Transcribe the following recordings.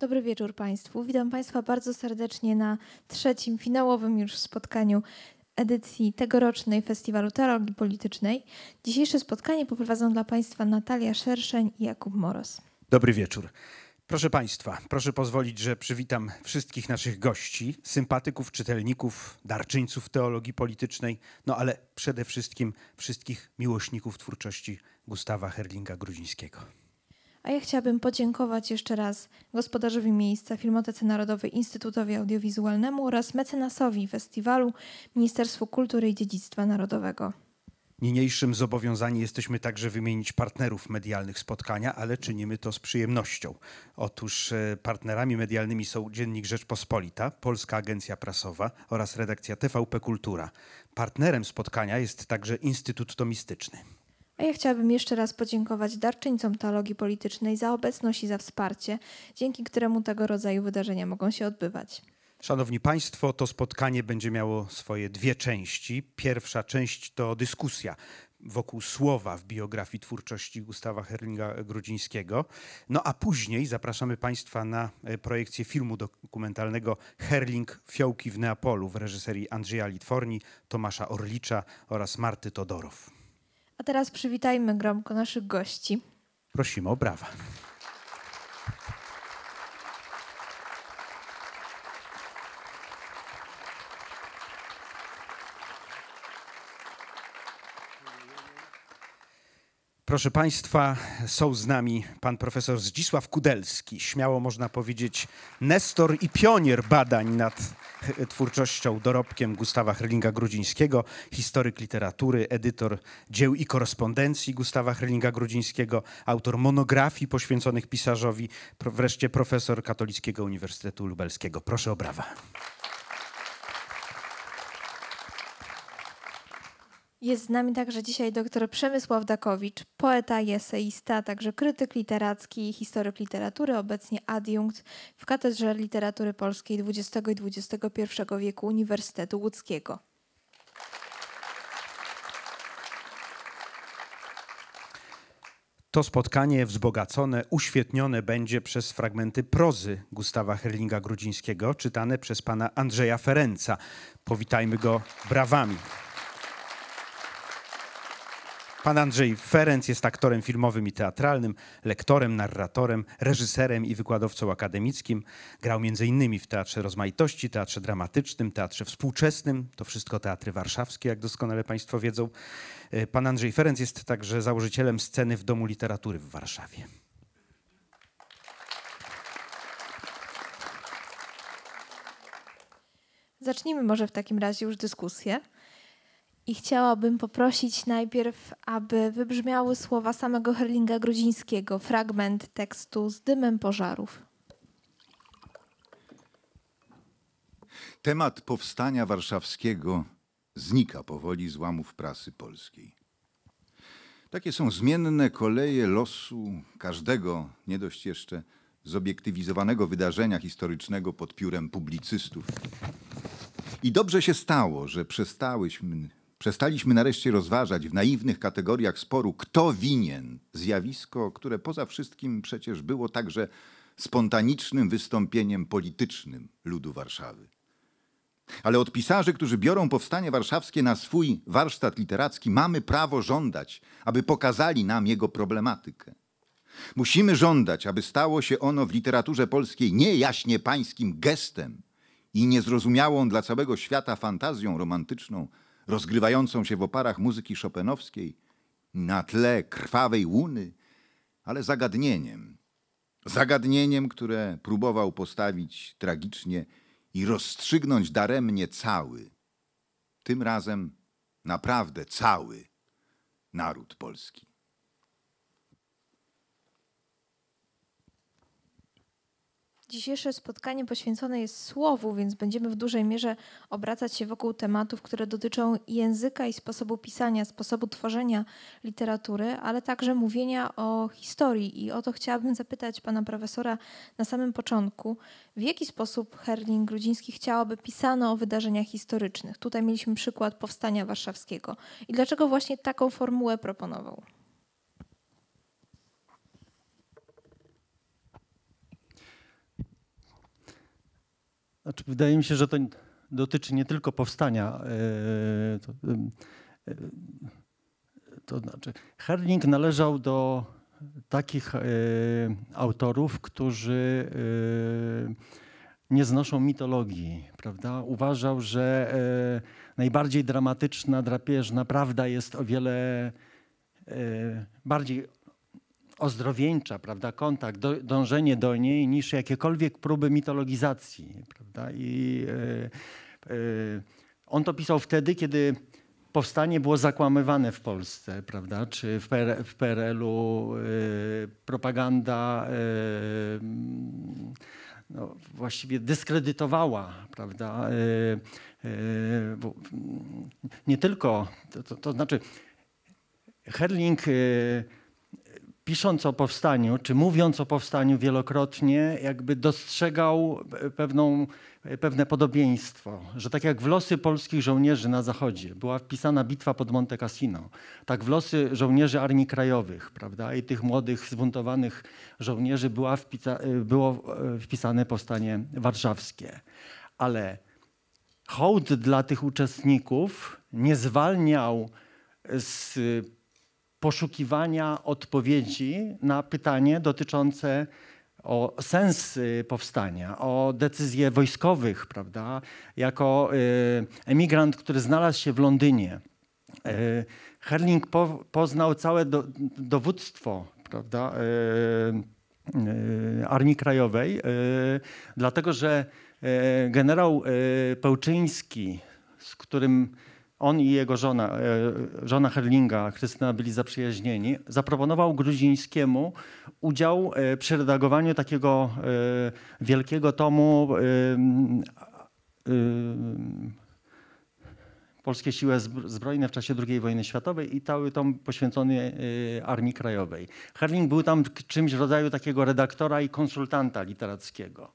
Dobry wieczór Państwu. Witam Państwa bardzo serdecznie na trzecim, finałowym już spotkaniu edycji tegorocznej Festiwalu Teologii Politycznej. Dzisiejsze spotkanie poprowadzą dla Państwa Natalia Szerszeń i Jakub Moros. Dobry wieczór. Proszę Państwa, proszę pozwolić, że przywitam wszystkich naszych gości, sympatyków, czytelników, darczyńców teologii politycznej, no ale przede wszystkim wszystkich miłośników twórczości Gustawa Herlinga Grudzińskiego. A ja chciałabym podziękować jeszcze raz gospodarzowi miejsca Filmotece Narodowej Instytutowi Audiowizualnemu oraz mecenasowi festiwalu Ministerstwu Kultury i Dziedzictwa Narodowego. Niniejszym zobowiązani jesteśmy także wymienić partnerów medialnych spotkania, ale czynimy to z przyjemnością. Otóż e, partnerami medialnymi są Dziennik Rzeczpospolita, Polska Agencja Prasowa oraz redakcja TVP Kultura. Partnerem spotkania jest także Instytut Tomistyczny. A ja chciałabym jeszcze raz podziękować darczyńcom teologii politycznej za obecność i za wsparcie, dzięki któremu tego rodzaju wydarzenia mogą się odbywać. Szanowni Państwo, to spotkanie będzie miało swoje dwie części. Pierwsza część to dyskusja wokół słowa w biografii twórczości Gustawa Herlinga Grudzińskiego. No a później zapraszamy Państwa na e, projekcję filmu dokumentalnego Herling Fiołki w Neapolu w reżyserii Andrzeja Litworni, Tomasza Orlicza oraz Marty Todorow. A teraz przywitajmy gromko naszych gości. Prosimy o brawa. Proszę Państwa, są z nami pan profesor Zdzisław Kudelski, śmiało można powiedzieć nestor i pionier badań nad twórczością, dorobkiem Gustawa Herlinga-Grudzińskiego, historyk literatury, edytor dzieł i korespondencji Gustawa Herlinga-Grudzińskiego, autor monografii poświęconych pisarzowi, wreszcie profesor Katolickiego Uniwersytetu Lubelskiego. Proszę o brawa. Jest z nami także dzisiaj dr Przemysław Dakowicz, poeta i eseista, także krytyk literacki, historyk literatury, obecnie adiunkt w Katedrze Literatury Polskiej XX i XXI wieku Uniwersytetu Łódzkiego. To spotkanie wzbogacone, uświetnione będzie przez fragmenty prozy Gustawa Herlinga Grudzińskiego, czytane przez pana Andrzeja Ferenca. Powitajmy go brawami. Pan Andrzej Ferenc jest aktorem filmowym i teatralnym, lektorem, narratorem, reżyserem i wykładowcą akademickim. Grał m.in. w Teatrze Rozmaitości, Teatrze Dramatycznym, Teatrze Współczesnym. To wszystko teatry warszawskie, jak doskonale Państwo wiedzą. E, pan Andrzej Ferenc jest także założycielem sceny w Domu Literatury w Warszawie. Zacznijmy może w takim razie już dyskusję i chciałabym poprosić najpierw, aby wybrzmiały słowa samego Herlinga Grudzińskiego, fragment tekstu z dymem pożarów. Temat powstania warszawskiego znika powoli z łamów prasy polskiej. Takie są zmienne koleje losu każdego, nie dość jeszcze zobiektywizowanego wydarzenia historycznego pod piórem publicystów. I dobrze się stało, że przestałyśmy Przestaliśmy nareszcie rozważać w naiwnych kategoriach sporu, kto winien zjawisko, które poza wszystkim przecież było także spontanicznym wystąpieniem politycznym ludu Warszawy. Ale od pisarzy, którzy biorą powstanie warszawskie na swój warsztat literacki, mamy prawo żądać, aby pokazali nam jego problematykę. Musimy żądać, aby stało się ono w literaturze polskiej nie jaśnie pańskim gestem i niezrozumiałą dla całego świata fantazją romantyczną, rozgrywającą się w oparach muzyki szopenowskiej, na tle krwawej łuny, ale zagadnieniem. Zagadnieniem, które próbował postawić tragicznie i rozstrzygnąć daremnie cały, tym razem naprawdę cały naród polski. Dzisiejsze spotkanie poświęcone jest słowu, więc będziemy w dużej mierze obracać się wokół tematów, które dotyczą języka i sposobu pisania, sposobu tworzenia literatury, ale także mówienia o historii. I o to chciałabym zapytać pana profesora na samym początku, w jaki sposób Herling Grudziński chciałaby pisano o wydarzeniach historycznych. Tutaj mieliśmy przykład powstania warszawskiego. I dlaczego właśnie taką formułę proponował? Znaczy, wydaje mi się, że to dotyczy nie tylko powstania. E, to, e, e, to znaczy, Herling należał do takich autorów, którzy nie znoszą mitologii, prawda? Uważał, że najbardziej dramatyczna, drapieżna prawda jest o wiele bardziej ozdrowieńcza, prawda, kontakt, do, dążenie do niej niż jakiekolwiek próby mitologizacji. Prawda? I e, e, on to pisał wtedy, kiedy powstanie było zakłamywane w Polsce, prawda? Czy w, PR, w PRL-u e, propaganda no, właściwie dyskredytowała, prawda? nie tylko, to, to, to znaczy Herling pisząc o powstaniu, czy mówiąc o powstaniu wielokrotnie, jakby dostrzegał pewną, pewne podobieństwo, że tak jak w losy polskich żołnierzy na Zachodzie była wpisana bitwa pod Monte Cassino, tak w losy żołnierzy Armii Krajowych, prawda, i tych młodych, zbuntowanych żołnierzy była wpisa było wpisane powstanie warszawskie. Ale hołd dla tych uczestników nie zwalniał z poszukiwania odpowiedzi na pytanie dotyczące o sens y, powstania, o decyzje wojskowych, prawda? Jako y, emigrant, który znalazł się w Londynie, y, Herling po, poznał całe do, dowództwo, prawda? Armii Krajowej, dlatego że generał Pełczyński, z którym on i jego żona, e, żona Herlinga, Krystyna, byli zaprzyjaźnieni, zaproponował Gruzińskiemu udział e, przy redagowaniu takiego e, wielkiego tomu Polskie Siły Zbrojne w czasie II wojny światowej i cały tom poświęcony Armii Krajowej. Herling był tam czymś w rodzaju takiego redaktora i konsultanta literackiego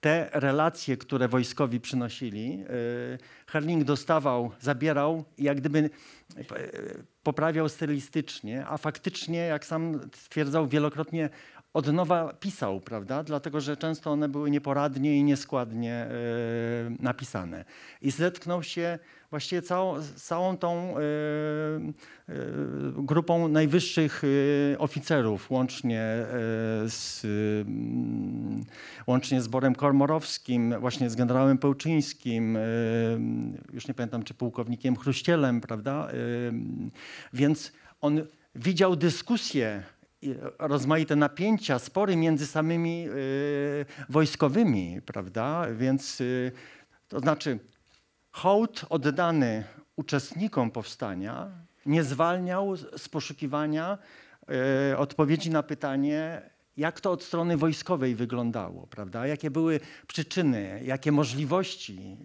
te relacje, które wojskowi przynosili, y, Herling dostawał, zabierał i jak gdyby y, poprawiał stylistycznie, a faktycznie, jak sam twierdzał, wielokrotnie od nowa pisał, prawda? Dlatego, że często one były nieporadnie i nieskładnie e, napisane. I zetknął się właściwie całą, całą tą e, e, grupą najwyższych oficerów, łącznie z, mm, łącznie z Borem Kormorowskim, właśnie z generałem Pełczyńskim, już nie pamiętam, czy pułkownikiem Chruścielem, prawda? Więc on widział dyskusję rozmaite napięcia, spory między samymi y, wojskowymi, prawda? Więc y, to znaczy hołd oddany uczestnikom powstania nie zwalniał z poszukiwania y, odpowiedzi na pytanie, jak to od strony wojskowej wyglądało, prawda? Jakie były przyczyny, jakie możliwości? Yy,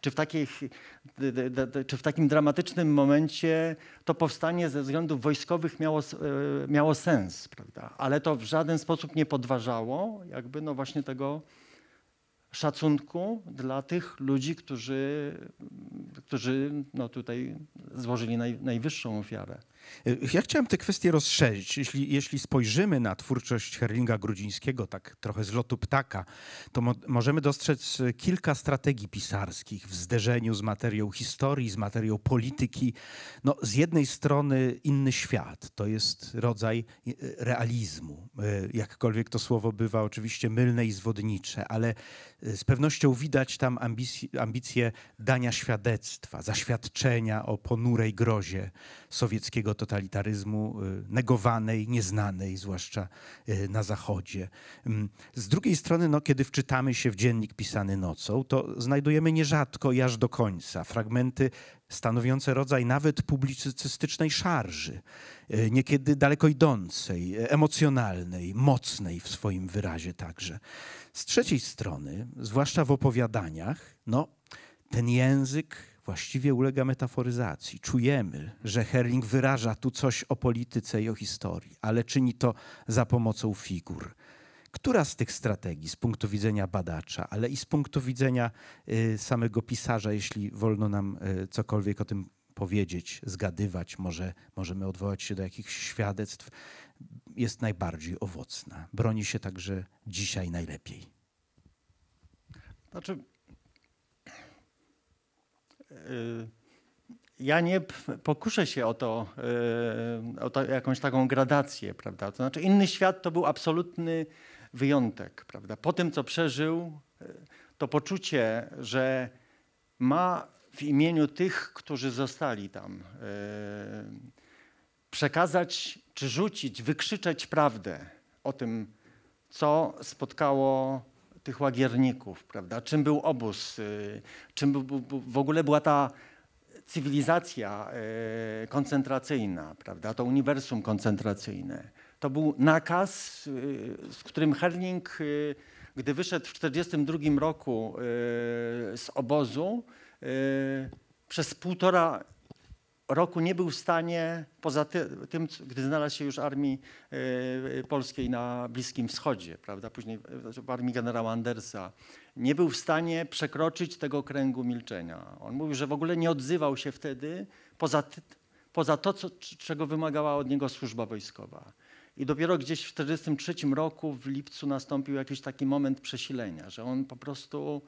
czy w, takich, czy w takim dramatycznym momencie to powstanie ze względów wojskowych miało, yy, miało sens, prawda? Ale to w żaden sposób nie podważało jakby no właśnie tego szacunku dla tych ludzi, którzy, którzy no tutaj złożyli naj, najwyższą ofiarę. Ja chciałem tę kwestię rozszerzyć. Jeśli, jeśli spojrzymy na twórczość Herlinga Grudzińskiego, tak trochę z lotu ptaka, to mo możemy dostrzec kilka strategii pisarskich w zderzeniu z materią historii, z materią polityki. No, z jednej strony inny świat, to jest rodzaj e, realizmu, e, jakkolwiek to słowo bywa oczywiście mylne i zwodnicze, ale e, z pewnością widać tam ambicje, ambicje dania świadectwa, zaświadczenia o ponurej grozie sowieckiego totalitaryzmu y, negowanej, nieznanej, zwłaszcza y, na Zachodzie. Mm, z drugiej strony, no, kiedy wczytamy się w dziennik pisany nocą, to znajdujemy nierzadko i aż do końca fragmenty stanowiące rodzaj nawet publicystycznej szarży, y, niekiedy daleko idącej, emocjonalnej, mocnej w swoim wyrazie także. Z trzeciej strony, zwłaszcza w opowiadaniach, no, ten język właściwie ulega metaforyzacji. Czujemy, że Herling wyraża tu coś o polityce i o historii, ale czyni to za pomocą figur. Która z tych strategii z punktu widzenia badacza, ale i z punktu widzenia y, samego pisarza, jeśli wolno nam y, cokolwiek o tym powiedzieć, zgadywać, może możemy odwołać się do jakichś świadectw, jest najbardziej owocna. Broni się także dzisiaj najlepiej. Znaczy, Y, ja nie pokuszę się o to, y, o to, jakąś taką gradację, prawda? To znaczy inny świat to był absolutny wyjątek, prawda? Po tym, co przeżył, y, to poczucie, że ma w imieniu tych, którzy zostali tam, przekazać czy rzucić, wykrzyczeć prawdę o tym, co spotkało tych łagierników, prawda? Czym był obóz? Y, czym w ogóle była ta cywilizacja y, koncentracyjna, prawda? To uniwersum koncentracyjne. To był nakaz, y, z którym Herling, gdy wyszedł w 1942 roku z obozu, przez półtora roku nie był w stanie, poza tym, gdy znalazł się już w armii e, e, polskiej na Bliskim Wschodzie, prawda, później e, znaczy w armii generała Andersa, nie był w stanie przekroczyć tego kręgu milczenia. On mówił, że w ogóle nie odzywał się wtedy poza, poza to, co, czego wymagała od niego służba wojskowa. I dopiero gdzieś w 1943 roku, w lipcu, nastąpił jakiś taki moment przesilenia, że on po prostu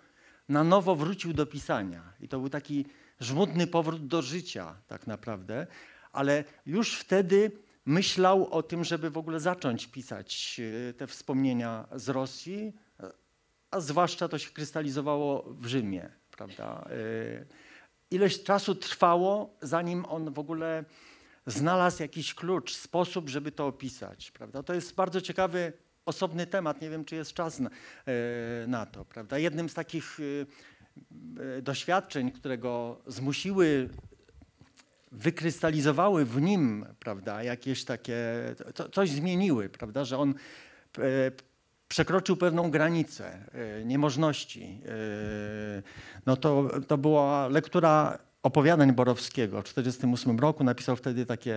na nowo wrócił do pisania. I to był taki żmudny powrót do życia tak naprawdę, ale już wtedy myślał o tym, żeby w ogóle zacząć pisać e, te wspomnienia z Rosji, e, a zwłaszcza to się krystalizowało w Rzymie, prawda? E, ileś czasu trwało, zanim on w ogóle znalazł jakiś klucz, sposób, żeby to opisać, prawda? To jest bardzo ciekawy, osobny temat, nie wiem, czy jest czas na, na to, prawda? Jednym z takich E, doświadczeń, które go zmusiły, wykrystalizowały w nim, prawda, jakieś takie, to, coś zmieniły, prawda, że on e, przekroczył pewną granicę e, niemożności. No to, to była lektura opowiadań Borowskiego. W 1948 roku napisał wtedy takie,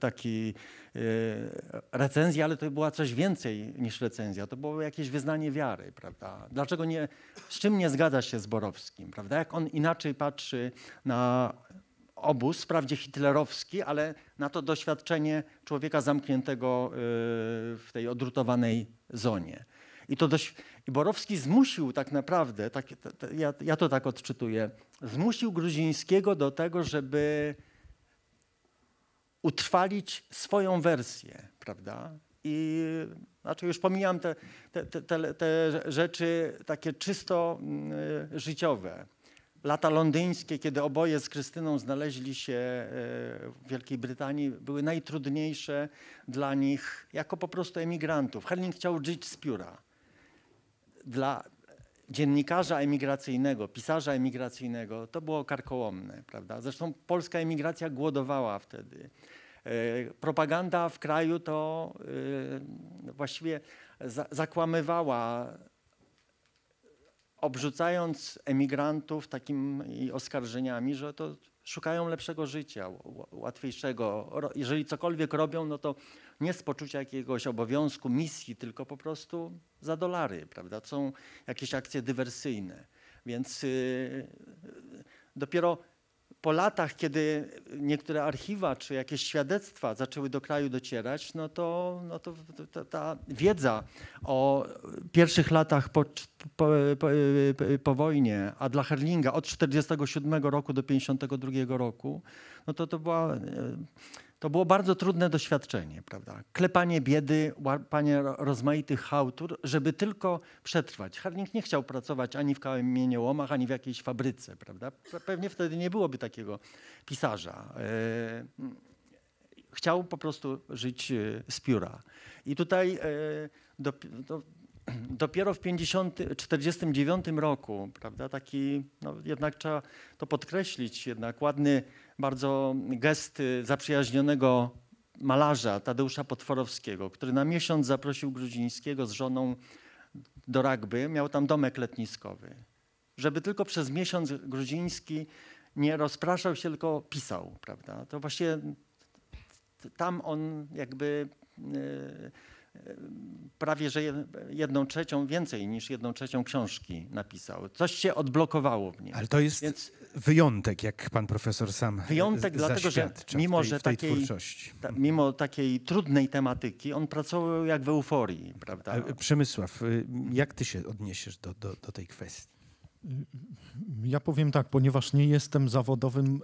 taki E, recenzja, ale to była coś więcej niż recenzja. To było jakieś wyznanie wiary, prawda? Dlaczego nie, z czym nie zgadza się z Borowskim, prawda? Jak on inaczej patrzy na obóz, wprawdzie hitlerowski, ale na to doświadczenie człowieka zamkniętego e, w tej odrutowanej zonie. I to dość, i Borowski zmusił tak naprawdę, tak, ja, ja to tak odczytuję, zmusił Gruzińskiego do tego, żeby utrwalić swoją wersję, prawda? I znaczy już pomijam te, te, te, te rzeczy takie czysto mm, życiowe. Lata londyńskie, kiedy oboje z Krystyną znaleźli się e, w Wielkiej Brytanii, były najtrudniejsze dla nich jako po prostu emigrantów. Helling chciał żyć z pióra. Dla dziennikarza emigracyjnego, pisarza emigracyjnego, to było karkołomne. Prawda? Zresztą polska emigracja głodowała wtedy. E, propaganda w kraju to e, właściwie zakłamywała, obrzucając emigrantów takimi oskarżeniami, że to szukają lepszego życia, łatwiejszego. Jeżeli cokolwiek robią, no to nie z poczucia jakiegoś obowiązku, misji, tylko po prostu za dolary, prawda? To są jakieś akcje dywersyjne. Więc y, y, dopiero po latach, kiedy niektóre archiwa czy jakieś świadectwa zaczęły do kraju docierać, no to, no to, to ta wiedza o pierwszych latach po, po, po, po wojnie, a dla Herlinga od 1947 roku do 1952 roku, no to to była e, to było bardzo trudne doświadczenie, prawda? Klepanie biedy, łapanie rozmaitych hałtur, żeby tylko przetrwać. Harding nie chciał pracować ani w kamieniołomach, ani w jakiejś fabryce, prawda? Pewnie wtedy nie byłoby takiego pisarza. E, chciał po prostu żyć e, z pióra. I tutaj e, dopiero w 1949 roku, prawda, taki, no jednak trzeba to podkreślić, jednak ładny bardzo gest zaprzyjaźnionego malarza Tadeusza Potworowskiego, który na miesiąc zaprosił Grudzińskiego z żoną do Ragby, miał tam domek letniskowy. Żeby tylko przez miesiąc Grudziński nie rozpraszał się, tylko pisał, prawda? To właśnie tam on jakby y, prawie że jedną trzecią, więcej niż jedną trzecią książki napisał. Coś się odblokowało w nim. Ale to jest Więc wyjątek, jak pan profesor sam e, Wyjątek, dlatego że mimo, tej, że takiej, ta, mimo takiej trudnej tematyki, on pracował jak w euforii. Prawda? E, Przemysław, e, jak ty się odniesiesz do, do, do tej kwestii? Ja powiem tak, ponieważ nie jestem zawodowym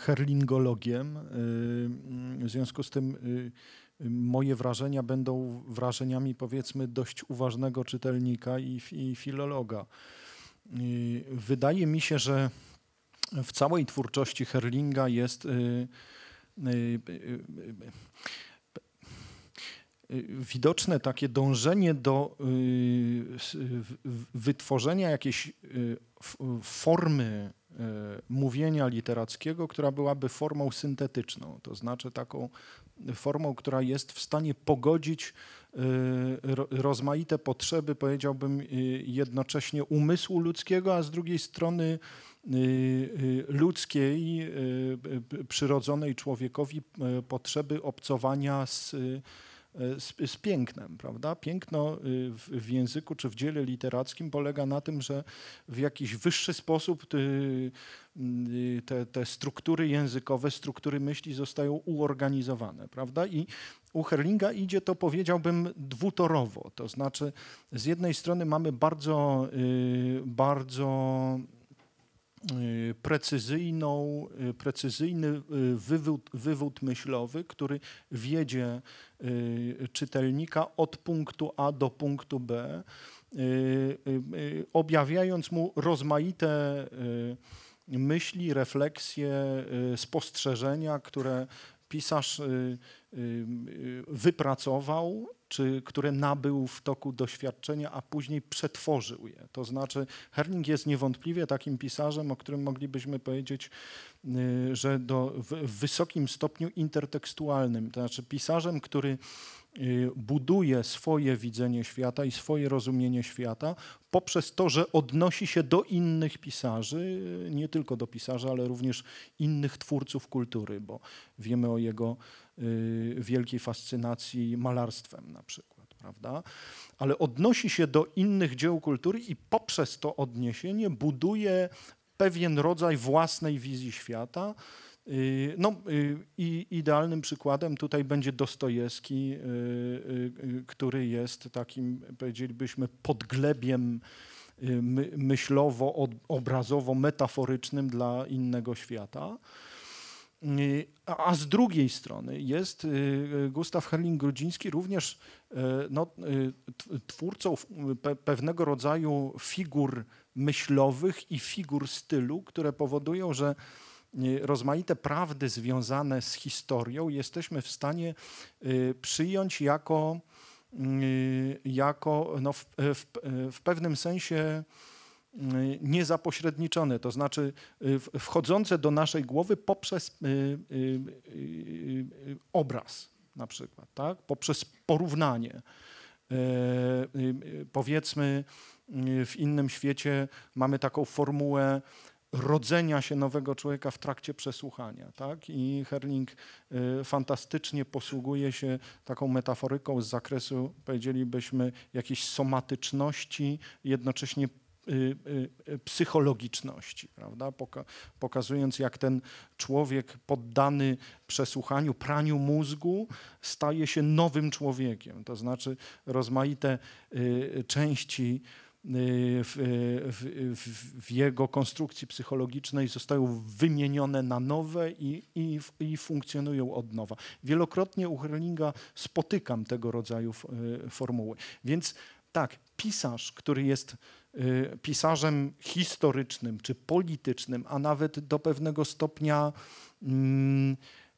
herlingologiem, w związku z tym moje wrażenia będą wrażeniami powiedzmy dość uważnego czytelnika i, i filologa. Y, wydaje mi się, że w całej twórczości Herlinga jest y, y, widoczne takie dążenie do wytworzenia jakiejś formy E, mówienia literackiego, która byłaby formą syntetyczną, to znaczy taką formą, która jest w stanie pogodzić e, rozmaite potrzeby, powiedziałbym, e, jednocześnie umysłu ludzkiego, a z drugiej strony ludzkiej, przyrodzonej człowiekowi potrzeby obcowania z E, z, z, pięknem, prawda? Piękno y, w, w, języku czy w dziele literackim polega na tym, że w jakiś wyższy sposób mm, y, te, te struktury językowe, struktury myśli zostają uorganizowane, prawda? I u Herlinga idzie to, powiedziałbym, dwutorowo. To znaczy, z jednej strony mamy bardzo, y, bardzo precyzyjną, precyzyjny wywód, wywód myślowy, który wiedzie Y, czytelnika od punktu A do punktu B, y, y, objawiając mu rozmaite myśli, refleksje, spostrzeżenia, które pisarz Y, wypracował czy które nabył w toku doświadczenia, a później przetworzył je. To znaczy, Herning jest niewątpliwie takim pisarzem, o którym moglibyśmy powiedzieć, y, że do, w, w wysokim stopniu intertekstualnym, to znaczy pisarzem, który y, buduje swoje widzenie świata i swoje rozumienie świata poprzez to, że odnosi się do innych pisarzy, nie tylko do pisarza, ale również innych twórców kultury, bo wiemy o jego Y, wielkiej fascynacji malarstwem na przykład, prawda? Ale odnosi się do innych dzieł kultury i poprzez to odniesienie buduje pewien rodzaj własnej wizji świata. Y, no, y, i idealnym przykładem tutaj będzie Dostojewski, który jest takim, powiedzielibyśmy, podglebiem myślowo-obrazowo-metaforycznym dla innego świata. Y, a z drugiej strony jest y, y, Gustaw Herling-Grudziński również no, twórcą pewnego rodzaju figur myślowych i figur stylu, które powodują, że rozmaite prawdy związane z historią jesteśmy w stanie przyjąć jako, jako no, w, w, w pewnym sensie Y, niezapośredniczone, to znaczy y, wchodzące do naszej głowy poprzez y, obraz na przykład, tak? poprzez porównanie. E, powiedzmy, w innym świecie mamy taką formułę rodzenia się nowego człowieka w trakcie przesłuchania. Tak? I Herling fantastycznie posługuje się taką metaforyką z zakresu, powiedzielibyśmy, jakiejś somatyczności, jednocześnie Y, y, psychologiczności, prawda? pokazując, jak ten człowiek poddany przesłuchaniu, praniu mózgu staje się nowym człowiekiem. To znaczy rozmaite y, części w, w, w, jego konstrukcji psychologicznej zostają wymienione na nowe i, i, i funkcjonują od nowa. Wielokrotnie u Herlinga spotykam tego rodzaju formuły. Więc tak, pisarz, który jest Y, pisarzem historycznym czy politycznym, a nawet do pewnego stopnia mm,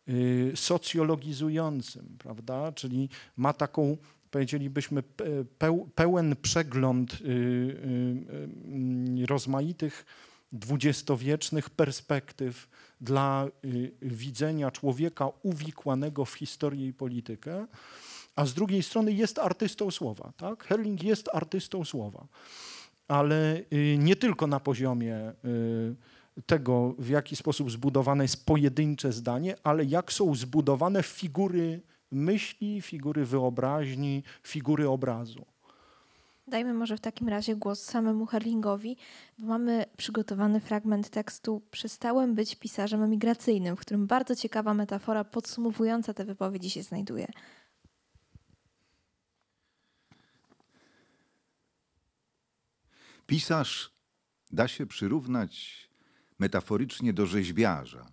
y, socjologizującym, prawda? Czyli ma taką powiedzielibyśmy, pełen przegląd y, rozmaitych dwudziestowiecznych perspektyw dla widzenia człowieka uwikłanego w historię i politykę, a z drugiej strony jest artystą słowa. Tak? Herling jest artystą słowa ale y, nie tylko na poziomie y, tego, w jaki sposób zbudowane jest pojedyncze zdanie, ale jak są zbudowane figury myśli, figury wyobraźni, figury obrazu. Dajmy może w takim razie głos samemu Herlingowi, bo mamy przygotowany fragment tekstu Przestałem być pisarzem emigracyjnym, w którym bardzo ciekawa metafora podsumowująca te wypowiedzi się znajduje. Pisarz da się przyrównać metaforycznie do rzeźbiarza.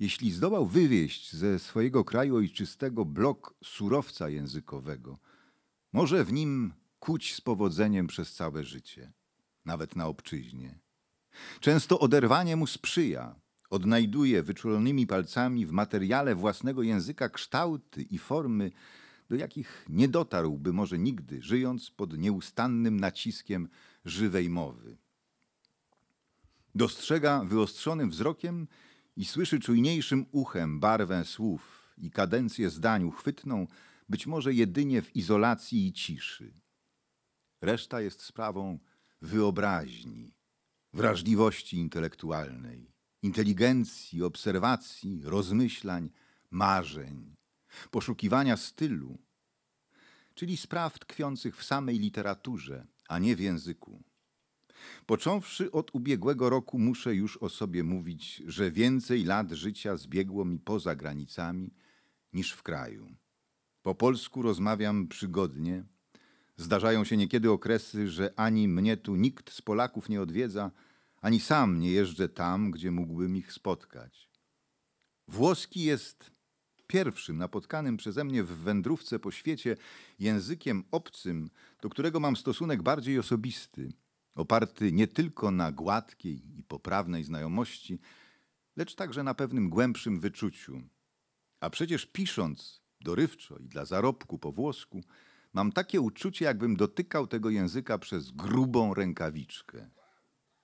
Jeśli zdołał wywieźć ze swojego kraju ojczystego blok surowca językowego, może w nim kuć z powodzeniem przez całe życie, nawet na obczyźnie. Często oderwanie mu sprzyja, odnajduje wyczulonymi palcami w materiale własnego języka kształty i formy, do jakich nie dotarłby może nigdy, żyjąc pod nieustannym naciskiem żywej mowy. Dostrzega wyostrzonym wzrokiem i słyszy czujniejszym uchem barwę słów i kadencję zdań uchwytną, być może jedynie w izolacji i ciszy. Reszta jest sprawą wyobraźni, wrażliwości intelektualnej, inteligencji, obserwacji, rozmyślań, marzeń, poszukiwania stylu, czyli spraw tkwiących w samej literaturze, a nie w języku. Począwszy od ubiegłego roku, muszę już o sobie mówić, że więcej lat życia zbiegło mi poza granicami niż w kraju. Po polsku rozmawiam przygodnie. Zdarzają się niekiedy okresy, że ani mnie tu nikt z Polaków nie odwiedza, ani sam nie jeżdżę tam, gdzie mógłbym ich spotkać. Włoski jest pierwszym napotkanym przeze mnie w wędrówce po świecie językiem obcym, do którego mam stosunek bardziej osobisty, oparty nie tylko na gładkiej i poprawnej znajomości, lecz także na pewnym głębszym wyczuciu. A przecież pisząc dorywczo i dla zarobku po włosku, mam takie uczucie, jakbym dotykał tego języka przez grubą rękawiczkę.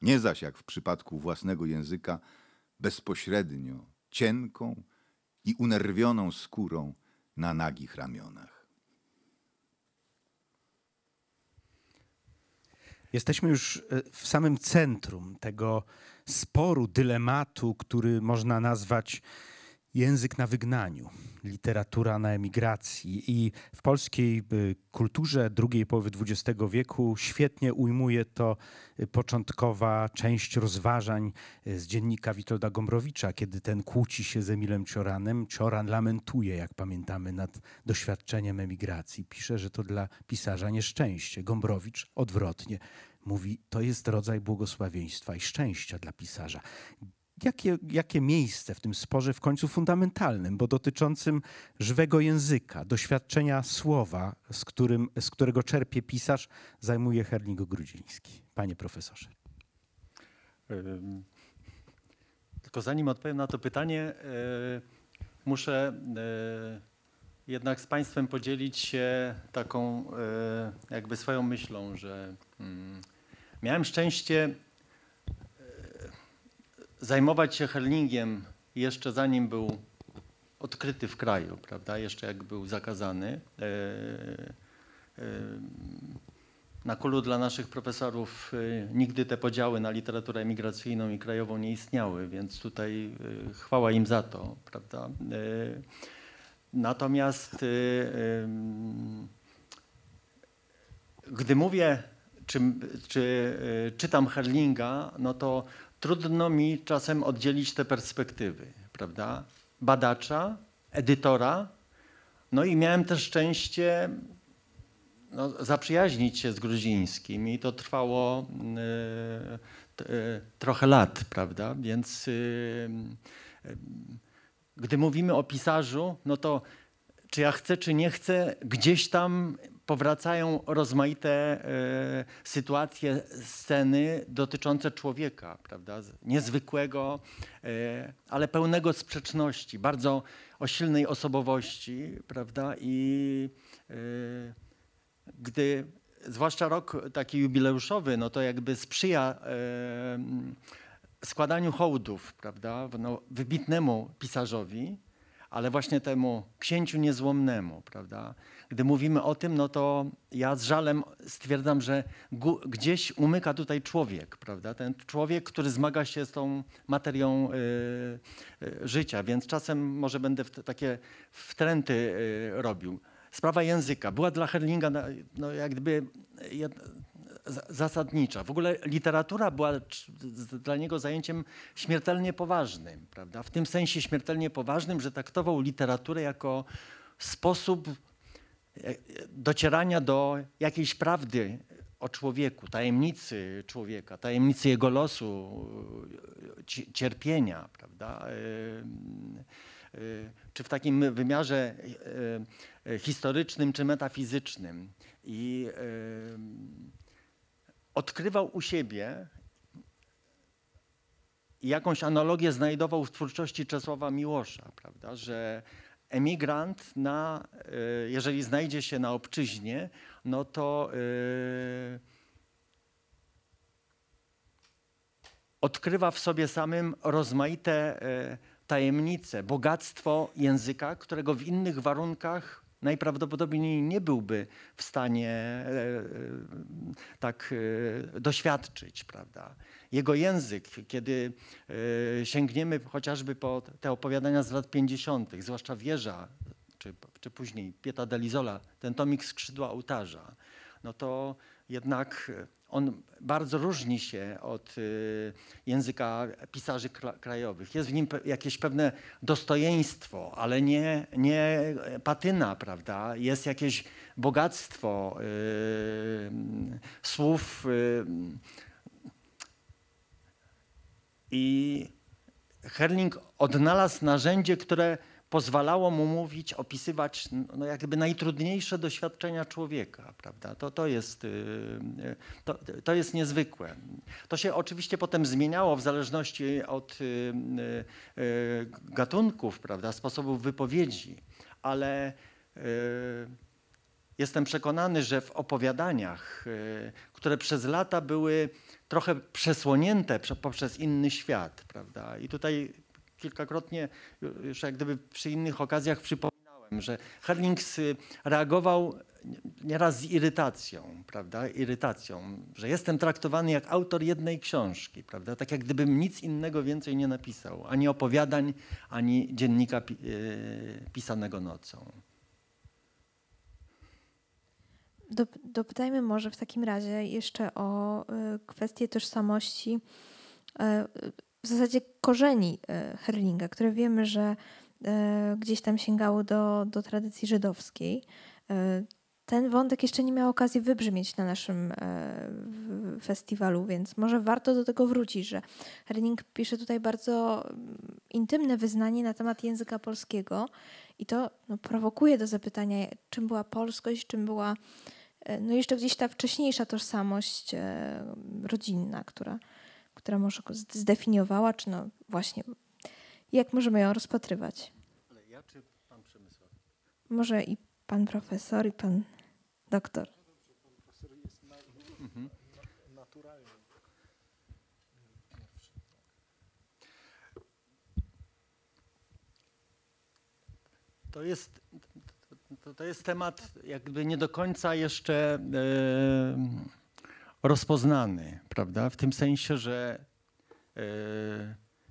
Nie zaś jak w przypadku własnego języka, bezpośrednio, cienką i unerwioną skórą na nagich ramionach. Jesteśmy już e, w samym centrum tego sporu, dylematu, który można nazwać Język na wygnaniu, literatura na emigracji i w polskiej y, kulturze drugiej połowy XX wieku świetnie ujmuje to y, początkowa część rozważań y, z dziennika Witolda Gombrowicza, kiedy ten kłóci się z Emilem Cioranem. Cioran lamentuje, jak pamiętamy, nad doświadczeniem emigracji. Pisze, że to dla pisarza nieszczęście. Gombrowicz odwrotnie mówi, to jest rodzaj błogosławieństwa i szczęścia dla pisarza jakie, jakie miejsce w tym sporze w końcu fundamentalnym, bo dotyczącym żywego języka, doświadczenia słowa, z, którym, z którego czerpie pisarz, zajmuje Herlingo Grudziński. Panie profesorze. Tylko zanim odpowiem na to pytanie, y, muszę y, jednak z Państwem podzielić się taką y, jakby swoją myślą, że mm, miałem szczęście zajmować się hurlingiem jeszcze zanim był odkryty w kraju, prawda, jeszcze jak był zakazany. E, e, na kulu dla naszych profesorów e, nigdy te podziały na literaturę emigracyjną i krajową nie istniały, więc tutaj chwała im za to, prawda. Natomiast gdy mówię, czy, czy czytam Herlinga, no to trudno mi czasem oddzielić te perspektywy, prawda? Badacza, edytora. No i miałem też szczęście no, zaprzyjaźnić się z gruzińskim i to trwało y, y, trochę lat, prawda? Więc y, gdy mówimy o pisarzu, no to czy ja chcę, czy nie chcę, gdzieś tam powracają rozmaite e, sytuacje, sceny dotyczące człowieka, prawda? Niezwykłego, e, ale pełnego sprzeczności, bardzo o silnej osobowości, prawda? I e, gdy zwłaszcza rok taki jubileuszowy, no to jakby sprzyja składaniu hołdów, prawda? No, wybitnemu pisarzowi, ale właśnie temu księciu niezłomnemu, prawda? gdy mówimy o tym, no to ja z żalem stwierdzam, że gdzieś umyka tutaj człowiek, prawda? Ten człowiek, który zmaga się z tą materią y, y, życia, więc czasem może będę w takie wtręty y, robił. Sprawa języka była dla Herlinga no, jak gdyby zasadnicza. W ogóle literatura była dla niego zajęciem śmiertelnie poważnym, prawda? W tym sensie śmiertelnie poważnym, że traktował literaturę jako sposób docierania do jakiejś prawdy o człowieku, tajemnicy człowieka, tajemnicy jego losu, e, cierpienia, prawda? E, e, czy w takim wymiarze historycznym, czy metafizycznym. I odkrywał u siebie jakąś analogię znajdował w twórczości Czesława Miłosza, prawda? Że emigrant na, e, jeżeli znajdzie się na obczyźnie, no to e, odkrywa w sobie samym rozmaite e, tajemnice, bogactwo języka, którego w innych warunkach najprawdopodobniej nie byłby w stanie tak doświadczyć, prawda? jego język, kiedy e, sięgniemy chociażby po te opowiadania z lat 50., zwłaszcza Wieża, czy, czy później Pieta Delizola, ten tomik Skrzydła Ołtarza, no to jednak on bardzo różni się od e, języka pisarzy krajowych. Jest w nim jakieś pewne dostojeństwo, ale nie, nie patyna, prawda? Jest jakieś bogactwo yy, słów. Yy, i Herling odnalazł narzędzie, które pozwalało mu mówić, opisywać no jakby najtrudniejsze doświadczenia człowieka, prawda? To, to, jest, y, y, to, to jest niezwykłe. To się oczywiście potem zmieniało w zależności od y, gatunków, prawda, sposobów wypowiedzi, ale jestem przekonany, że w opowiadaniach, które przez lata były trochę przesłonięte poprzez inny świat, prawda? I tutaj kilkakrotnie już jak gdyby przy innych okazjach przypominałem, że Herlings y, reagował nieraz z irytacją, prawda? Irytacją, że jestem traktowany jak autor jednej książki, prawda? Tak jak gdybym nic innego więcej nie napisał, ani opowiadań, ani dziennika y, pisanego nocą dopytajmy może w takim razie jeszcze o e, kwestię tożsamości, e, w zasadzie korzeni e, Herlinga, które wiemy, że gdzieś tam sięgało do, do tradycji żydowskiej. Ten wątek jeszcze nie miał okazji wybrzmieć na naszym festiwalu, więc może warto do tego wrócić, że Herling pisze tutaj bardzo mm, intymne wyznanie na temat języka polskiego i to no, prowokuje do zapytania, czym była polskość, czym była E, no jeszcze gdzieś ta wcześniejsza tożsamość e, rodzinna, która, która może zdefiniowała, czy no właśnie, jak możemy ją rozpatrywać? Ale ja czy pan Przemysław? Może i pan profesor, i pan doktor. No mhm. To jest to, to jest temat jakby nie do końca jeszcze e, rozpoznany, prawda? W tym sensie, że e,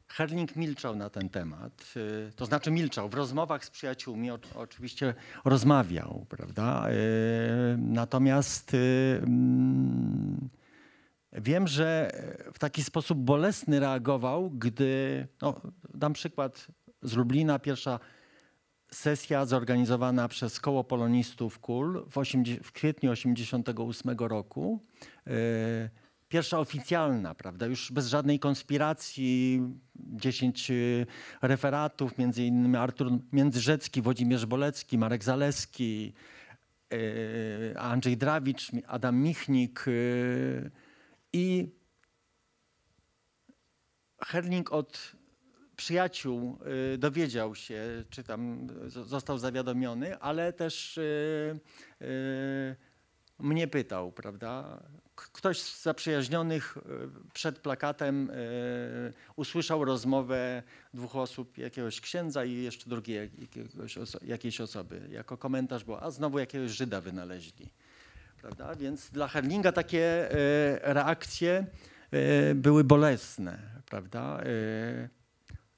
Herling milczał na ten temat, e, to znaczy milczał. W rozmowach z przyjaciółmi oczywiście rozmawiał, prawda? Natomiast mm, wiem, że w taki sposób bolesny reagował, gdy, no, dam przykład z Lublina, pierwsza sesja zorganizowana przez Koło Polonistów KUL w, 80, w kwietniu 1988 roku. E, pierwsza oficjalna, prawda, już bez żadnej konspiracji, 10 y, referatów, między innymi Artur Międzyrzecki, Włodzimierz Bolecki, Marek Zaleski, e, Andrzej Drawicz, Adam Michnik y, i Herling od przyjaciół y, dowiedział się, czy tam y, został zawiadomiony, ale też y, mnie pytał, prawda? Ktoś z zaprzyjaźnionych przed plakatem usłyszał rozmowę dwóch osób, jakiegoś księdza i jeszcze drugiej jakiejś osoby. Jako komentarz było, a znowu jakiegoś Żyda wynaleźli. Prawda? Więc dla Herlinga takie reakcje były bolesne, prawda?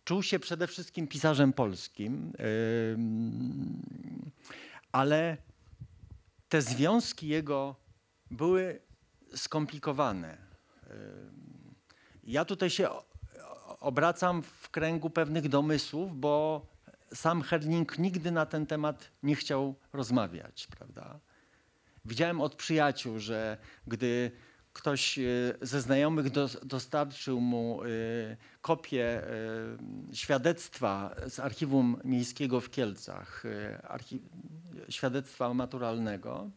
Czuł się przede wszystkim pisarzem polskim, ale te związki jego były skomplikowane. Ja tutaj się obracam w kręgu pewnych domysłów, bo sam Herling nigdy na ten temat nie chciał rozmawiać, prawda? Widziałem od przyjaciół, że gdy ktoś e, ze znajomych dostarczył mu e, kopię e, świadectwa z archiwum miejskiego w Kielcach, świadectwa maturalnego.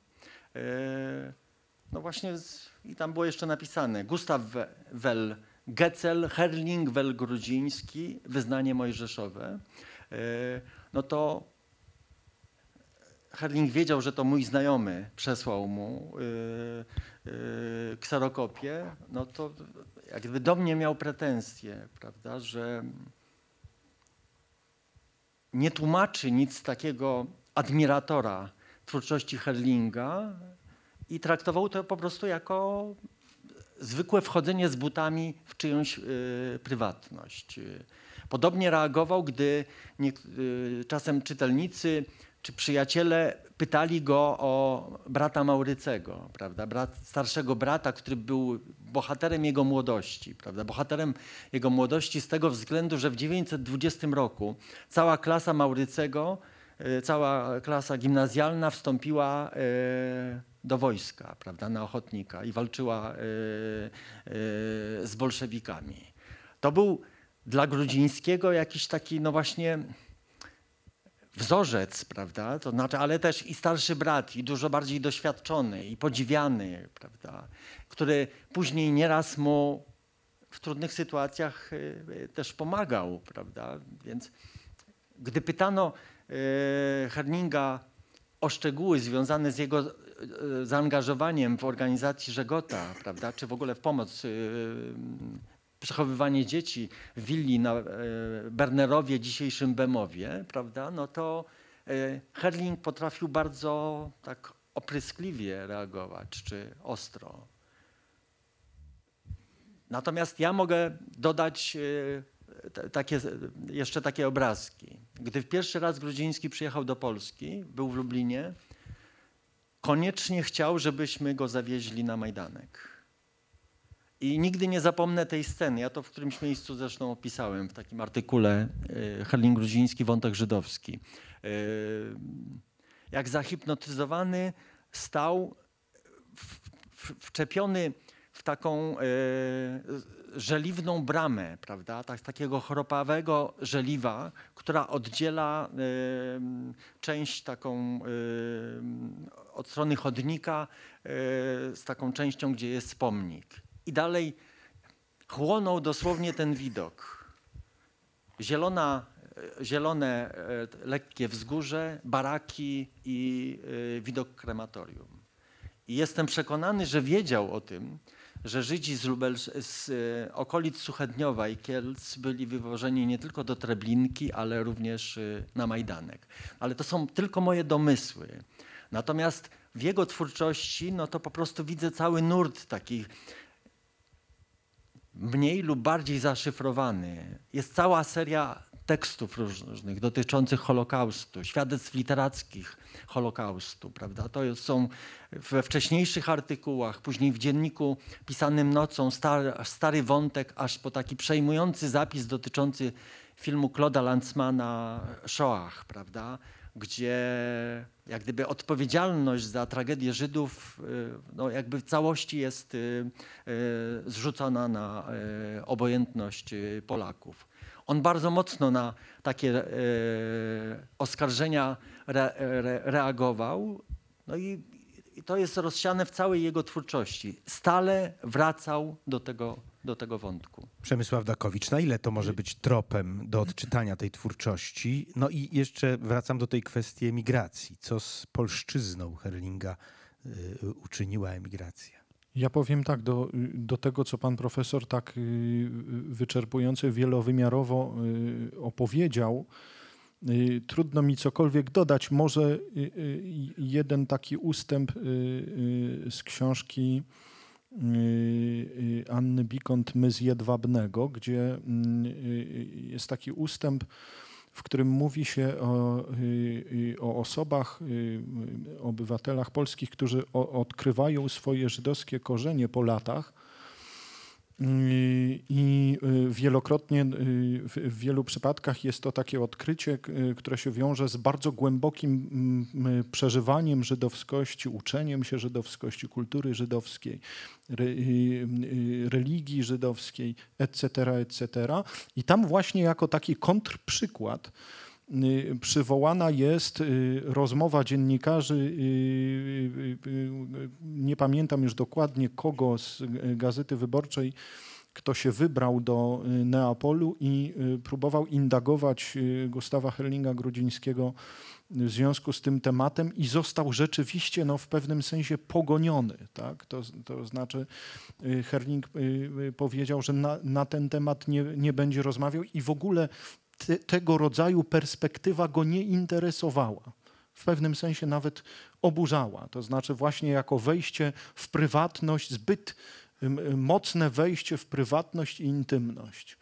No właśnie, z, i tam było jeszcze napisane Gustaw Wel Getzel, Herling Wel Grudziński, wyznanie mojżeszowe. No to Herling wiedział, że to mój znajomy przesłał mu. Yy, ksarokopię, no to jak do mnie miał pretensje, prawda, że nie tłumaczy nic takiego admiratora twórczości Herlinga i traktował to po prostu jako zwykłe wchodzenie z butami w czyjąś y, prywatność. Podobnie reagował, gdy nie, y, czasem czytelnicy czy przyjaciele pytali go o brata Maurycego, prawda? Brat, starszego brata, który był bohaterem jego młodości, prawda? Bohaterem jego młodości z tego względu, że w 920 roku cała klasa Maurycego, e, cała klasa gimnazjalna wstąpiła e, do wojska, prawda, na ochotnika i walczyła e, z bolszewikami. To był dla Grudzińskiego jakiś taki, no właśnie, wzorzec, prawda? To znaczy, ale też i starszy brat, i dużo bardziej doświadczony, i podziwiany, prawda? Który później nieraz mu w trudnych sytuacjach y, y, też pomagał, prawda? Więc gdy pytano y, Herninga o szczegóły związane z jego zaangażowaniem w organizacji Żegota, prawda? Czy w ogóle w pomoc przechowywanie dzieci w willi na e, Bernerowie, dzisiejszym Bemowie, prawda, no to e, Herling potrafił bardzo tak opryskliwie reagować, czy ostro. Natomiast ja mogę dodać e, takie, jeszcze takie obrazki. Gdy pierwszy raz Grudziński przyjechał do Polski, był w Lublinie, koniecznie chciał, żebyśmy go zawieźli na Majdanek. I nigdy nie zapomnę tej sceny. Ja to w którymś miejscu zresztą opisałem w takim artykule e, Herling Grudziński wątek żydowski. E, jak zahipnotyzowany stał e, wczepiony w taką żeliwną bramę, prawda? Tak, takiego chropawego żeliwa, która oddziela część taką od strony chodnika z taką częścią, gdzie jest pomnik i dalej chłonął dosłownie ten widok. Zielona, e, zielone, e, lekkie wzgórze, baraki i e, widok krematorium. I jestem przekonany, że wiedział o tym, że Żydzi z, Lubel, z okolic Suchedniowa i Kielc byli wywożeni nie tylko do Treblinki, ale również na Majdanek. Ale to są tylko moje domysły. Natomiast w jego twórczości, no to po prostu widzę cały nurt takich mniej lub bardziej zaszyfrowany. Jest cała seria tekstów różnych dotyczących Holokaustu, świadectw literackich Holokaustu, prawda? To są we wcześniejszych artykułach, później w dzienniku pisanym nocą stary, stary wątek, aż po taki przejmujący zapis dotyczący filmu Claude'a Lanzmana Shoah, prawda? gdzie jak gdyby odpowiedzialność za tragedię Żydów y, no jakby w całości jest y, y, zrzucona na obojętność Polaków. On bardzo mocno na takie oskarżenia re, re, reagował. No i, i to jest rozsiane w całej jego twórczości. Stale wracał do tego do tego wątku. Przemysław Dakowicz, na ile to może być tropem do odczytania tej twórczości? No i jeszcze wracam do tej kwestii emigracji. Co z polszczyzną Herlinga y, uczyniła emigracja? Ja powiem tak, do, do tego, co pan profesor tak y, wyczerpująco, wielowymiarowo y, opowiedział, trudno mi cokolwiek dodać. Może jeden taki ustęp z książki Y, y, Anny Bikont My z Jedwabnego, gdzie y, jest taki ustęp, w którym mówi się o, o, osobach, obywatelach polskich, którzy odkrywają swoje żydowskie korzenie po latach i y, wielokrotnie, y, w wielu przypadkach jest to takie odkrycie, y, które się wiąże z bardzo głębokim mm, przeżywaniem żydowskości, uczeniem się żydowskości, kultury żydowskiej, religii żydowskiej, etc., etc. I tam właśnie jako taki kontrprzykład, Y, przywołana jest y, rozmowa dziennikarzy, y, nie pamiętam już dokładnie kogo z Gazety Wyborczej, kto się wybrał do Neapolu i próbował indagować Gustawa Herlinga Grudzińskiego w związku z tym tematem i został rzeczywiście no, w pewnym sensie pogoniony. Tak? To, to znaczy Herling powiedział, że na, na ten temat nie, nie będzie rozmawiał i w ogóle te, tego rodzaju perspektywa go nie interesowała. W pewnym sensie nawet oburzała. To znaczy, właśnie jako wejście w prywatność, zbyt mocne wejście w prywatność i intymność.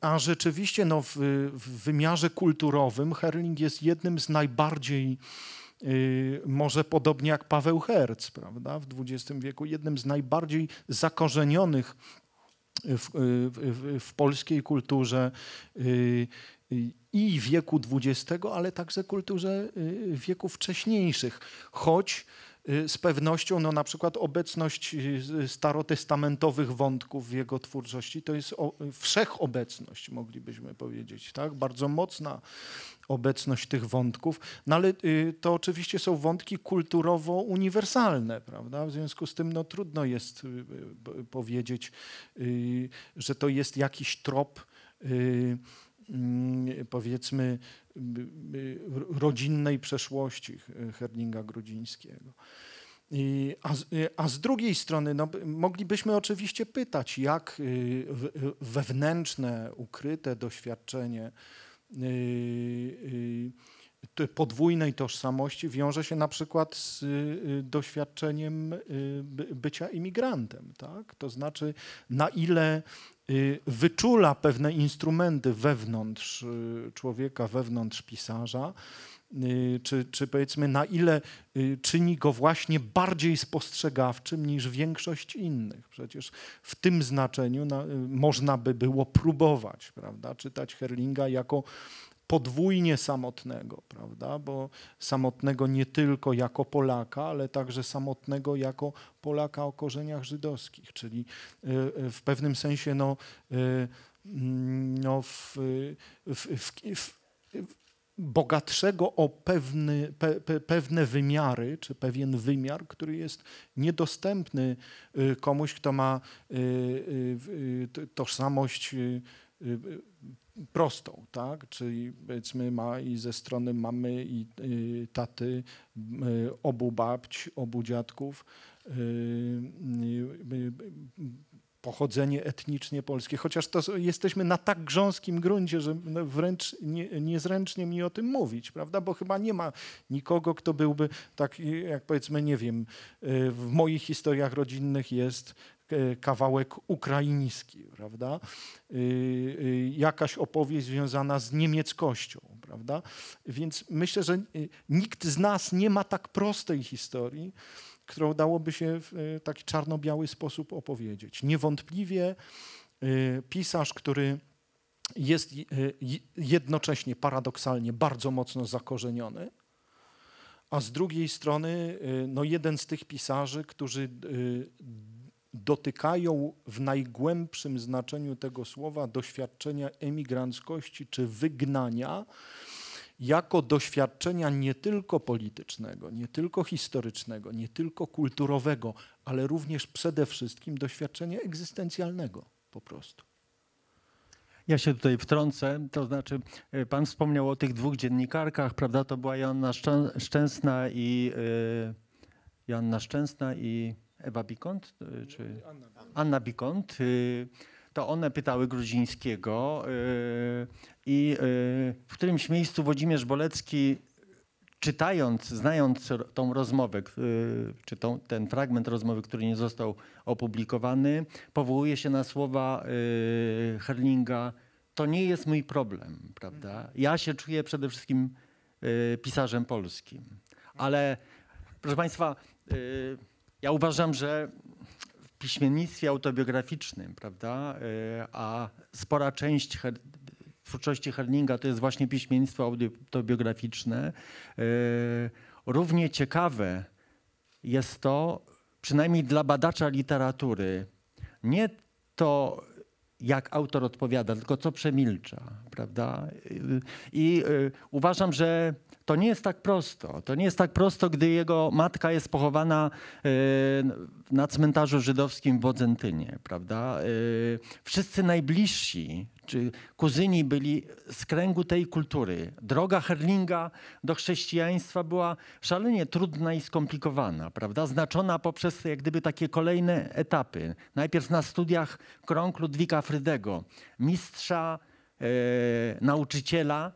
A rzeczywiście no, w, w wymiarze kulturowym Herling jest jednym z najbardziej, y, może podobnie jak Paweł Hertz prawda, w XX wieku, jednym z najbardziej zakorzenionych Y, w, w, w polskiej kulturze y, i wieku XX, ale także kulturze y, wieków wcześniejszych, choć z pewnością no, na przykład obecność starotestamentowych wątków w jego twórczości to jest o, wszechobecność, moglibyśmy powiedzieć, tak? bardzo mocna obecność tych wątków. No ale y, to oczywiście są wątki kulturowo uniwersalne, prawda? W związku z tym no, trudno jest y, y, powiedzieć, że to jest jakiś trop mm, powiedzmy rodzinnej przeszłości Herninga Grudzińskiego. A z, a, z drugiej strony no, moglibyśmy oczywiście pytać, jak wewnętrzne, ukryte doświadczenie Y, y, podwójnej tożsamości wiąże się na przykład z y, doświadczeniem bycia imigrantem. Tak? To znaczy, na ile wyczula pewne instrumenty wewnątrz człowieka, wewnątrz pisarza, Y, czy, czy powiedzmy na ile y, czyni go właśnie bardziej spostrzegawczym niż większość innych. Przecież w tym znaczeniu na, y, można by było próbować, prawda, czytać Herlinga jako podwójnie samotnego, prawda? Bo samotnego nie tylko jako Polaka, ale także samotnego jako Polaka o korzeniach żydowskich, czyli w pewnym sensie no, mm, no w, w, w, w bogatszego o pewny, pe, pe, pewne wymiary, czy pewien wymiar, który jest niedostępny y, komuś, kto ma y, y, tożsamość prostą, tak? Czyli powiedzmy ma i ze strony mamy i taty, obu babć, obu dziadków pochodzenie etnicznie polskie, chociaż to jesteśmy na tak grząskim gruncie, że no wręcz nie, niezręcznie mi o tym mówić, prawda? Bo chyba nie ma nikogo, kto byłby tak, y, jak powiedzmy, nie wiem, y, w moich historiach rodzinnych jest e, kawałek ukraiński, prawda? Y, jakaś opowieść związana z niemieckością, prawda? Więc myślę, że nikt z nas nie ma tak prostej historii, którą dałoby się w y, taki czarno-biały sposób opowiedzieć. Niewątpliwie y, pisarz, który jest y, jednocześnie paradoksalnie bardzo mocno zakorzeniony, a z drugiej strony no jeden z tych pisarzy, którzy dotykają w najgłębszym znaczeniu tego słowa doświadczenia emigranckości czy wygnania, jako doświadczenia nie tylko politycznego, nie tylko historycznego, nie tylko kulturowego, ale również przede wszystkim doświadczenia egzystencjalnego po prostu. Ja się tutaj wtrącę, to znaczy e, pan wspomniał o tych dwóch dziennikarkach, prawda? To była Joanna Szczęsna i yy, Joanna Szczęsna i Ewa Bikont, e, czy Anna, Anna Bikont. Yy, to one pytały Gruzińskiego y, i y, w którymś miejscu Włodzimierz Bolecki czytając, znając tą rozmowę, y, czy tą, ten fragment rozmowy, który nie został opublikowany, powołuje się na słowa Herlinga, to nie jest mój problem, prawda? Ja się czuję przede wszystkim pisarzem polskim. Ale proszę Państwa, ja uważam, że piśmiennictwie autobiograficznym, prawda? E, a spora część her twórczości Herninga to jest właśnie piśmiennictwo autobiograficzne. E, równie ciekawe jest to, przynajmniej dla badacza literatury, nie to, jak autor odpowiada, tylko co przemilcza, prawda? I y, uważam, że to nie jest tak prosto. To nie jest tak prosto, gdy jego matka jest pochowana y, na cmentarzu żydowskim w Bodzentynie, prawda? Y, wszyscy najbliżsi czy kuzyni byli z kręgu tej kultury. Droga Herlinga do chrześcijaństwa była szalenie trudna i skomplikowana, prawda? Znaczona poprzez jak gdyby takie kolejne etapy. Najpierw na studiach krąg Ludwika Frydego, mistrza, e, nauczyciela,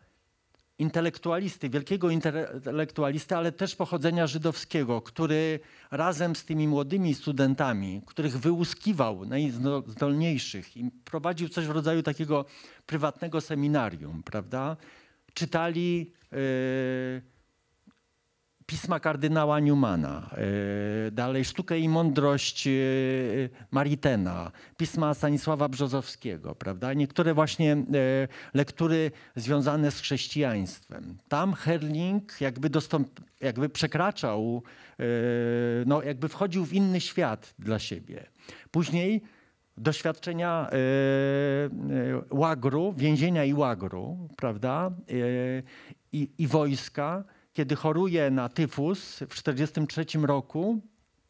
intelektualisty, wielkiego intelektualisty, ale też pochodzenia żydowskiego, który razem z tymi młodymi studentami, których wyłuskiwał, najzdolniejszych, i prowadził coś w rodzaju takiego prywatnego seminarium, prawda? Czytali. Yy, pisma kardynała Newmana, e, dalej Sztukę i Mądrość e, Maritena, pisma Stanisława Brzozowskiego, prawda? Niektóre właśnie e, lektury związane z chrześcijaństwem. Tam Herling jakby, dostąp, jakby przekraczał, no jakby wchodził w inny świat dla siebie. Później doświadczenia łagru, więzienia i łagru, prawda? I, i wojska kiedy choruje na tyfus w 1943 roku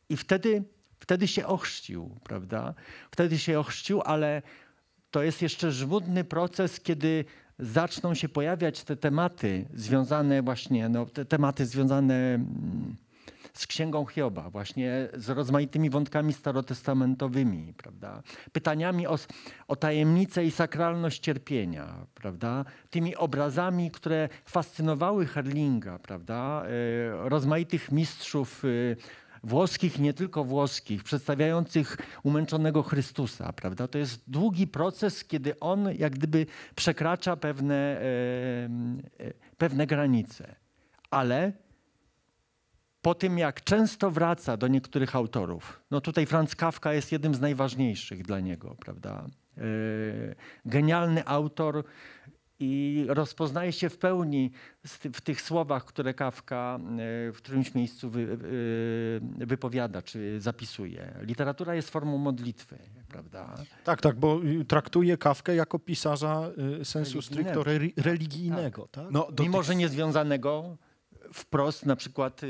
i wtedy, wtedy się ochrzcił, prawda? Wtedy się ochrzcił, ale to jest jeszcze żmudny proces, kiedy zaczną się pojawiać te tematy związane właśnie, no, te tematy związane mm, z Księgą Hioba, właśnie z rozmaitymi wątkami starotestamentowymi, prawda? pytaniami o, o tajemnicę i sakralność cierpienia, prawda? tymi obrazami, które fascynowały Herlinga, prawda? E, rozmaitych mistrzów e, włoskich, nie tylko włoskich, przedstawiających umęczonego Chrystusa, prawda? To jest długi proces, kiedy on jak gdyby przekracza pewne, e, pewne granice. Ale po tym, jak często wraca do niektórych autorów. No tutaj Franz Kafka jest jednym z najważniejszych dla niego, prawda? E, genialny autor i rozpoznaje się w pełni w tych słowach, które Kawka e, w którymś miejscu e, wypowiada czy zapisuje. Literatura jest formą modlitwy, prawda? Tak, tak, bo y, traktuje Kawkę jako pisarza y, sensu stricto religijnego. Tak. tak? No, Mimo, tych... że niezwiązanego wprost na przykład y,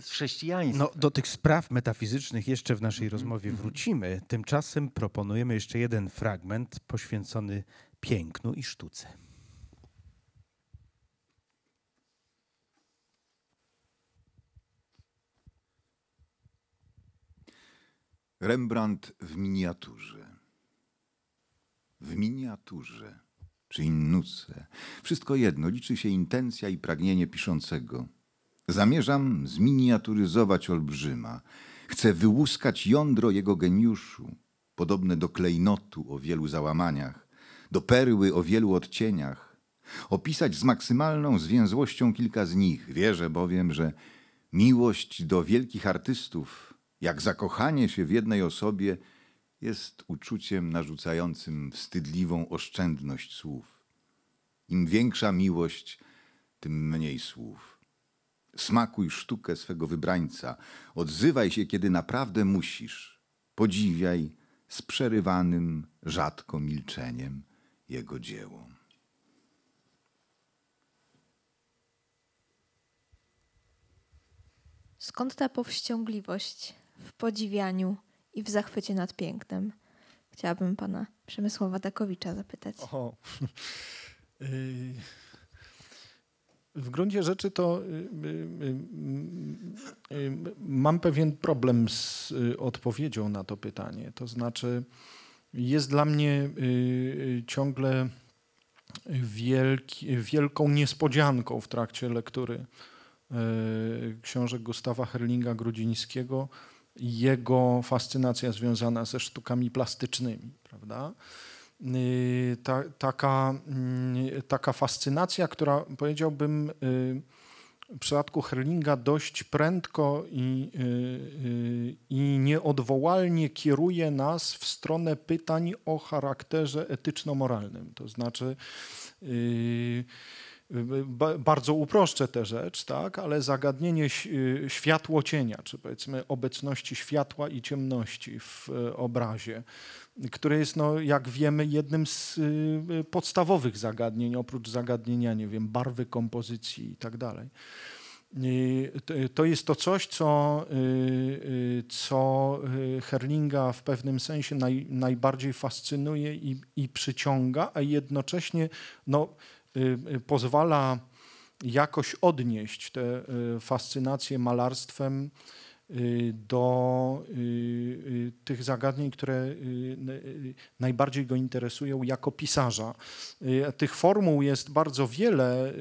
z chrześcijaństwem. No, do tych spraw metafizycznych jeszcze w naszej mhm, rozmowie mhm. wrócimy. Tymczasem proponujemy jeszcze jeden fragment poświęcony pięknu i sztuce. Rembrandt w miniaturze. W miniaturze czy innuce. Wszystko jedno, liczy się intencja i pragnienie piszącego. Zamierzam zminiaturyzować olbrzyma. Chcę wyłuskać jądro jego geniuszu, podobne do klejnotu o wielu załamaniach, do perły o wielu odcieniach, opisać z maksymalną zwięzłością kilka z nich. Wierzę bowiem, że miłość do wielkich artystów, jak zakochanie się w jednej osobie, jest uczuciem narzucającym wstydliwą oszczędność słów. Im większa miłość, tym mniej słów. Smakuj sztukę swego wybrańca, odzywaj się, kiedy naprawdę musisz. Podziwiaj z przerywanym rzadko milczeniem jego dzieło. Skąd ta powściągliwość w podziwianiu i w zachwycie nad pięknem? Chciałabym pana Przemysława Dakowicza zapytać. Y, w gruncie rzeczy to y, y, y, mam pewien problem z odpowiedzią na to pytanie. To znaczy, jest dla mnie ciągle wielki, wielką niespodzianką w trakcie lektury książek Gustawa Herlinga Grudzińskiego jego fascynacja związana ze sztukami plastycznymi, prawda? Y, ta, taka, y, taka fascynacja, która powiedziałbym y, w przypadku Herlinga dość prędko i, i nieodwołalnie kieruje nas w stronę pytań o charakterze etyczno-moralnym. To znaczy, bardzo uproszczę tę rzecz, tak, ale zagadnienie y, światło cienia, czy powiedzmy obecności światła i ciemności w y, obrazie, które jest, no, jak wiemy, jednym z y, podstawowych zagadnień, oprócz zagadnienia, nie wiem, barwy kompozycji i tak dalej. To jest to coś, co, co Herlinga w pewnym sensie naj, najbardziej fascynuje i, i przyciąga, a jednocześnie no, Y, y, pozwala jakoś odnieść tę y, fascynację malarstwem do tych zagadnień, które najbardziej go interesują jako pisarza. Tych formuł jest bardzo wiele,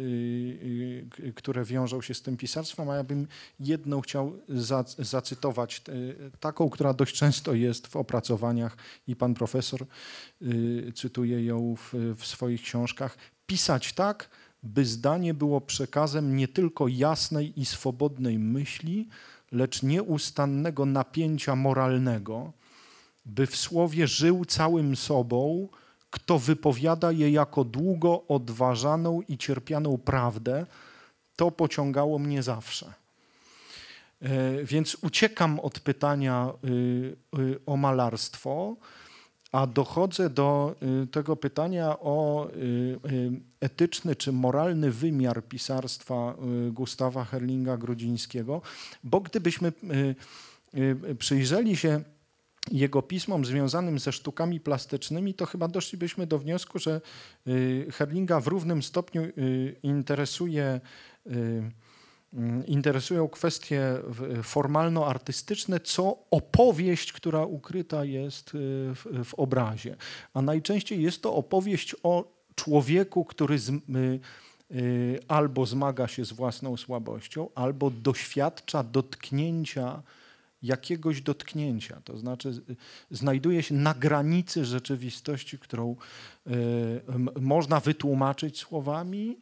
które wiążą się z tym pisarstwem, a ja bym jedną chciał zacytować, taką, która dość często jest w opracowaniach i pan profesor cytuje ją w, w swoich książkach pisać tak, by zdanie było przekazem nie tylko jasnej i swobodnej myśli, lecz nieustannego napięcia moralnego, by w słowie żył całym sobą, kto wypowiada je jako długo odważaną i cierpianą prawdę, to pociągało mnie zawsze. E, więc uciekam od pytania y, y, o malarstwo. A dochodzę do y, tego pytania o y, y, etyczny czy moralny wymiar pisarstwa Gustawa Herlinga Grudzińskiego, bo gdybyśmy przyjrzeli się jego pismom związanym ze sztukami plastycznymi, to chyba doszlibyśmy do wniosku, że Herlinga w równym stopniu interesuje Mm, interesują kwestie y, formalno-artystyczne, co opowieść, która ukryta jest y, w, w, obrazie. A najczęściej jest to opowieść o człowieku, który z, y, albo zmaga się z własną słabością, albo doświadcza dotknięcia jakiegoś dotknięcia, to znaczy znajduje się na granicy rzeczywistości, którą y, można wytłumaczyć słowami,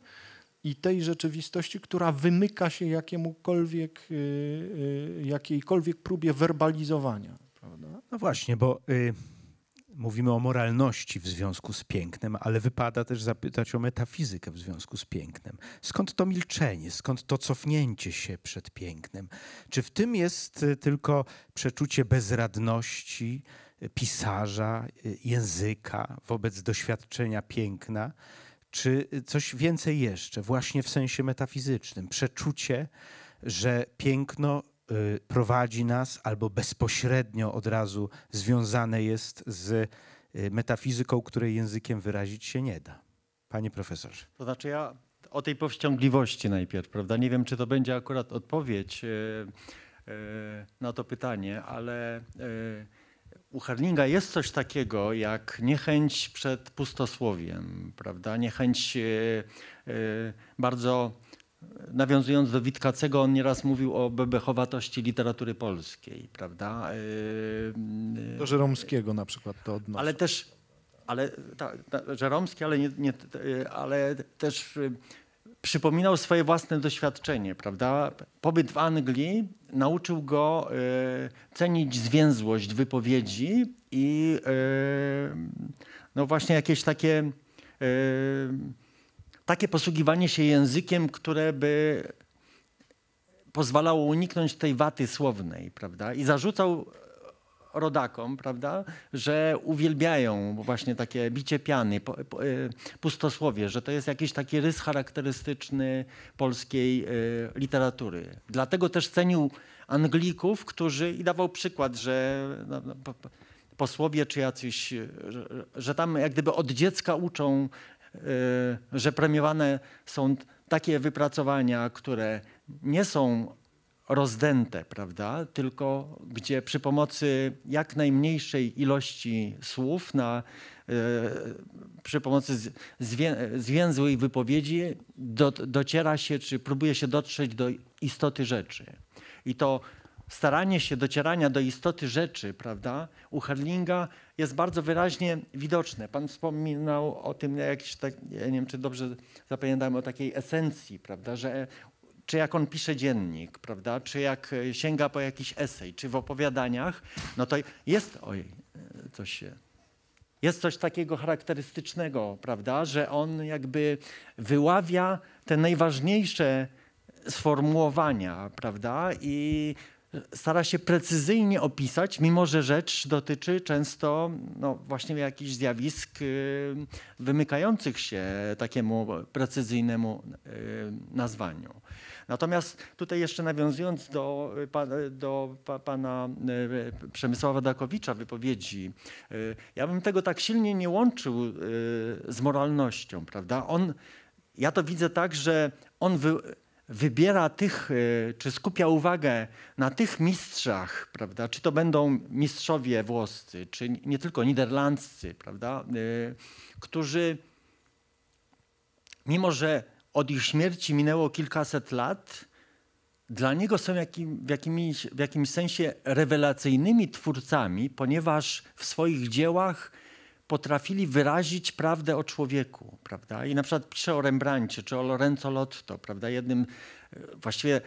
i tej rzeczywistości, która wymyka się jakiemukolwiek, y, y, jakiejkolwiek próbie werbalizowania. Prawda? No właśnie, bo y, mówimy o moralności w związku z pięknem, ale wypada też zapytać o metafizykę w związku z pięknem. Skąd to milczenie, skąd to cofnięcie się przed pięknem? Czy w tym jest y, tylko przeczucie bezradności pisarza, języka wobec doświadczenia piękna? czy y, coś więcej jeszcze, właśnie w sensie metafizycznym, przeczucie, że piękno y, prowadzi nas albo bezpośrednio od razu związane jest z y, metafizyką, której językiem wyrazić się nie da. Panie profesorze. To znaczy ja o tej powściągliwości najpierw, prawda? Nie wiem, czy to będzie akurat odpowiedź na to pytanie, ale u Herlinga jest coś takiego jak niechęć przed pustosłowiem, prawda? Niechęć e, e, bardzo e, nawiązując do Witkacego, on nieraz mówił o bebechowatości literatury polskiej, prawda? Do Żeromskiego na przykład to odnosi. Ale też, ale ta, ta Żeromski, ale, nie, nie, ale też przypominał swoje własne doświadczenie, prawda? Pobyt w Anglii nauczył go y, cenić zwięzłość wypowiedzi i y, no właśnie jakieś takie, y, takie posługiwanie się językiem, które by pozwalało uniknąć tej waty słownej, prawda? I zarzucał rodakom, prawda, że uwielbiają właśnie takie bicie piany, y, pustosłowie, że to jest jakiś taki rys charakterystyczny polskiej y, literatury. Dlatego też cenił Anglików, którzy i dawał przykład, że no, no, posłowie czy jacyś, y, że tam jak gdyby od dziecka uczą, że premiowane są takie wypracowania, które nie są rozdęte, prawda? Tylko gdzie przy pomocy jak najmniejszej ilości słów, na, e, przy pomocy zwię, zwięzłej wypowiedzi do, dociera się, czy próbuje się dotrzeć do istoty rzeczy. I to staranie się docierania do istoty rzeczy, prawda, u Herlinga jest bardzo wyraźnie widoczne. Pan wspominał o tym, jak, tak, ja nie wiem, czy dobrze zapamiętałem, o takiej esencji, prawda, że czy jak on pisze dziennik, prawda, czy jak e, sięga po jakiś esej, czy w opowiadaniach, no to jest, oj, e, coś się... E, jest coś takiego charakterystycznego, prawda, że on jakby wyławia te najważniejsze sformułowania, prawda, i stara się precyzyjnie opisać, mimo że rzecz dotyczy często no, właśnie jakichś zjawisk y, wymykających się takiemu precyzyjnemu y, nazwaniu. Natomiast tutaj jeszcze nawiązując do, y, do pana y, Przemysława Dakowicza wypowiedzi, y, ja bym tego tak silnie nie łączył z moralnością, prawda? On, ja to widzę tak, że on wy, wybiera tych, czy skupia uwagę na tych mistrzach, prawda? Czy to będą mistrzowie włoscy, czy nie tylko niderlandzcy, prawda? Którzy mimo, że od ich śmierci minęło kilkaset lat, dla niego są jakim, w, jakimś, w jakimś sensie rewelacyjnymi twórcami, ponieważ w swoich dziełach potrafili wyrazić prawdę o człowieku, prawda? I na przykład pisze o Rembrandcie czy o Lorenzo Lotto, prawda? Jednym właściwie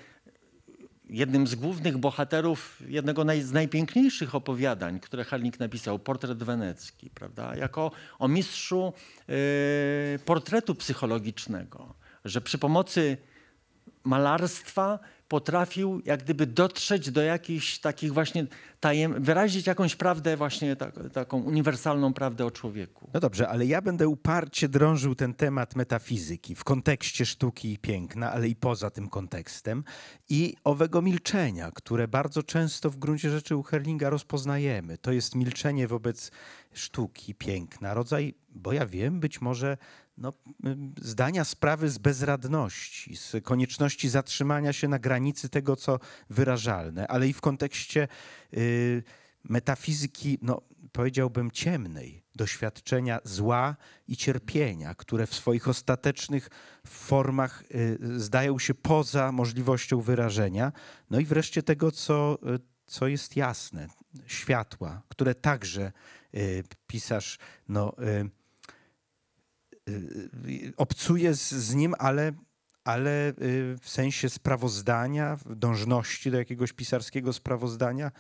jednym z głównych bohaterów jednego naj, z najpiękniejszych opowiadań, które Halnik napisał, Portret Wenecki, prawda? Jako o mistrzu yy, portretu psychologicznego że przy pomocy malarstwa potrafił jak gdyby dotrzeć do jakichś takich właśnie tajem, wyrazić jakąś prawdę właśnie tak, taką uniwersalną prawdę o człowieku. No dobrze, ale ja będę uparcie drążył ten temat metafizyki w kontekście sztuki i piękna, ale i poza tym kontekstem i owego milczenia, które bardzo często w gruncie rzeczy u Herlinga rozpoznajemy. To jest milczenie wobec sztuki, piękna, rodzaj, bo ja wiem, być może no, zdania sprawy z bezradności, z konieczności zatrzymania się na granicy tego, co wyrażalne, ale i w kontekście y, metafizyki, no, powiedziałbym, ciemnej, doświadczenia zła i cierpienia, które w swoich ostatecznych formach y, zdają się poza możliwością wyrażenia, no i wreszcie tego, co, y, co jest jasne, światła, które także y, pisarz no, obcuję z, z nim, ale ale y, w sensie sprawozdania, dążności do jakiegoś pisarskiego sprawozdania,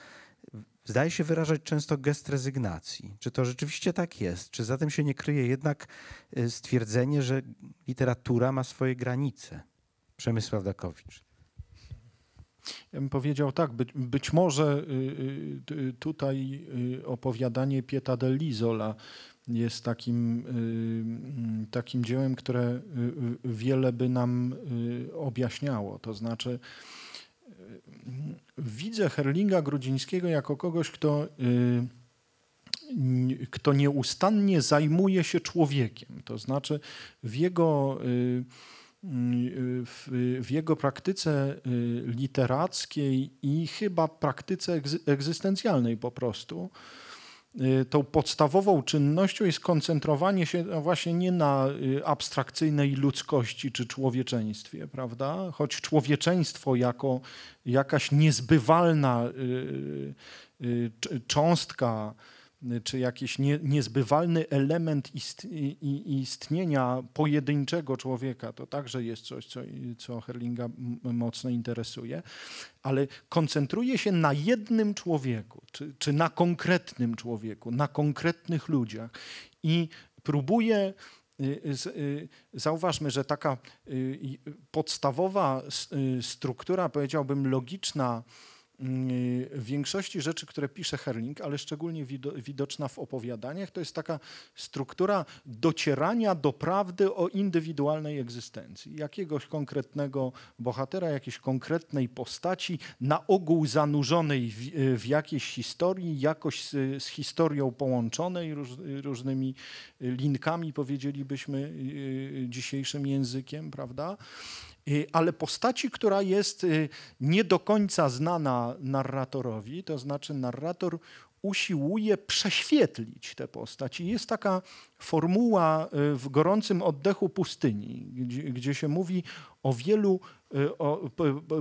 zdaje się wyrażać często gest rezygnacji. Czy to rzeczywiście tak jest? Czy zatem się nie kryje jednak y, stwierdzenie, że literatura ma swoje granice? Przemysław Dakowicz. Ja bym powiedział tak, być, być może y, tutaj opowiadanie Pieta del jest takim, y, mm, takim dziełem, które y, y, wiele by nam objaśniało. To znaczy, widzę Herlinga Grudzińskiego jako kogoś, kto, kto nieustannie zajmuje się człowiekiem. To znaczy, w jego. W, w, jego praktyce literackiej i chyba praktyce egzy, egzystencjalnej po prostu. Y, tą podstawową czynnością jest koncentrowanie się właśnie nie na y, abstrakcyjnej ludzkości czy człowieczeństwie, prawda? Choć człowieczeństwo jako jakaś niezbywalna y, cząstka czy jakiś nie, niezbywalny element istnienia pojedynczego człowieka, to także jest coś, co, co Herlinga mocno interesuje, ale koncentruje się na jednym człowieku, czy, czy na konkretnym człowieku, na konkretnych ludziach i próbuje y, y, zauważmy, że taka y, podstawowa struktura, powiedziałbym, logiczna Mm, y, w większości rzeczy, które pisze Herling, ale szczególnie widoczna w opowiadaniach, to jest taka struktura docierania do prawdy o indywidualnej egzystencji jakiegoś konkretnego bohatera, jakiejś konkretnej postaci, na ogół zanurzonej w, y, w jakiejś historii, jakoś z, z historią połączonej róż, różnymi linkami, powiedzielibyśmy y, dzisiejszym językiem, prawda? Y, ale postaci, która jest y, nie do końca znana narratorowi, to znaczy narrator usiłuje prześwietlić tę postać. I jest taka formuła y, w gorącym oddechu pustyni, gdzie, gdzie się mówi o wielu Y, o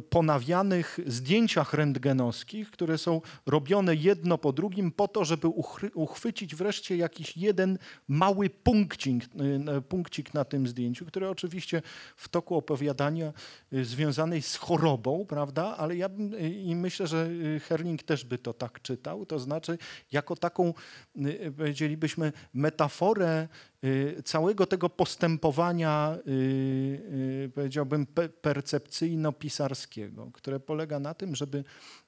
ponawianych zdjęciach rentgenowskich, które są robione jedno po drugim po to, żeby uchwycić wreszcie jakiś jeden mały punkcik, y, punkcik na tym zdjęciu, który oczywiście w toku opowiadania y, związanej z chorobą, prawda, ale ja bym, i myślę, że Herling też by to tak czytał, to znaczy jako taką, powiedzielibyśmy, metaforę Y, całego tego postępowania, y, y, powiedziałbym, percepcyjno-pisarskiego, które polega na tym, żeby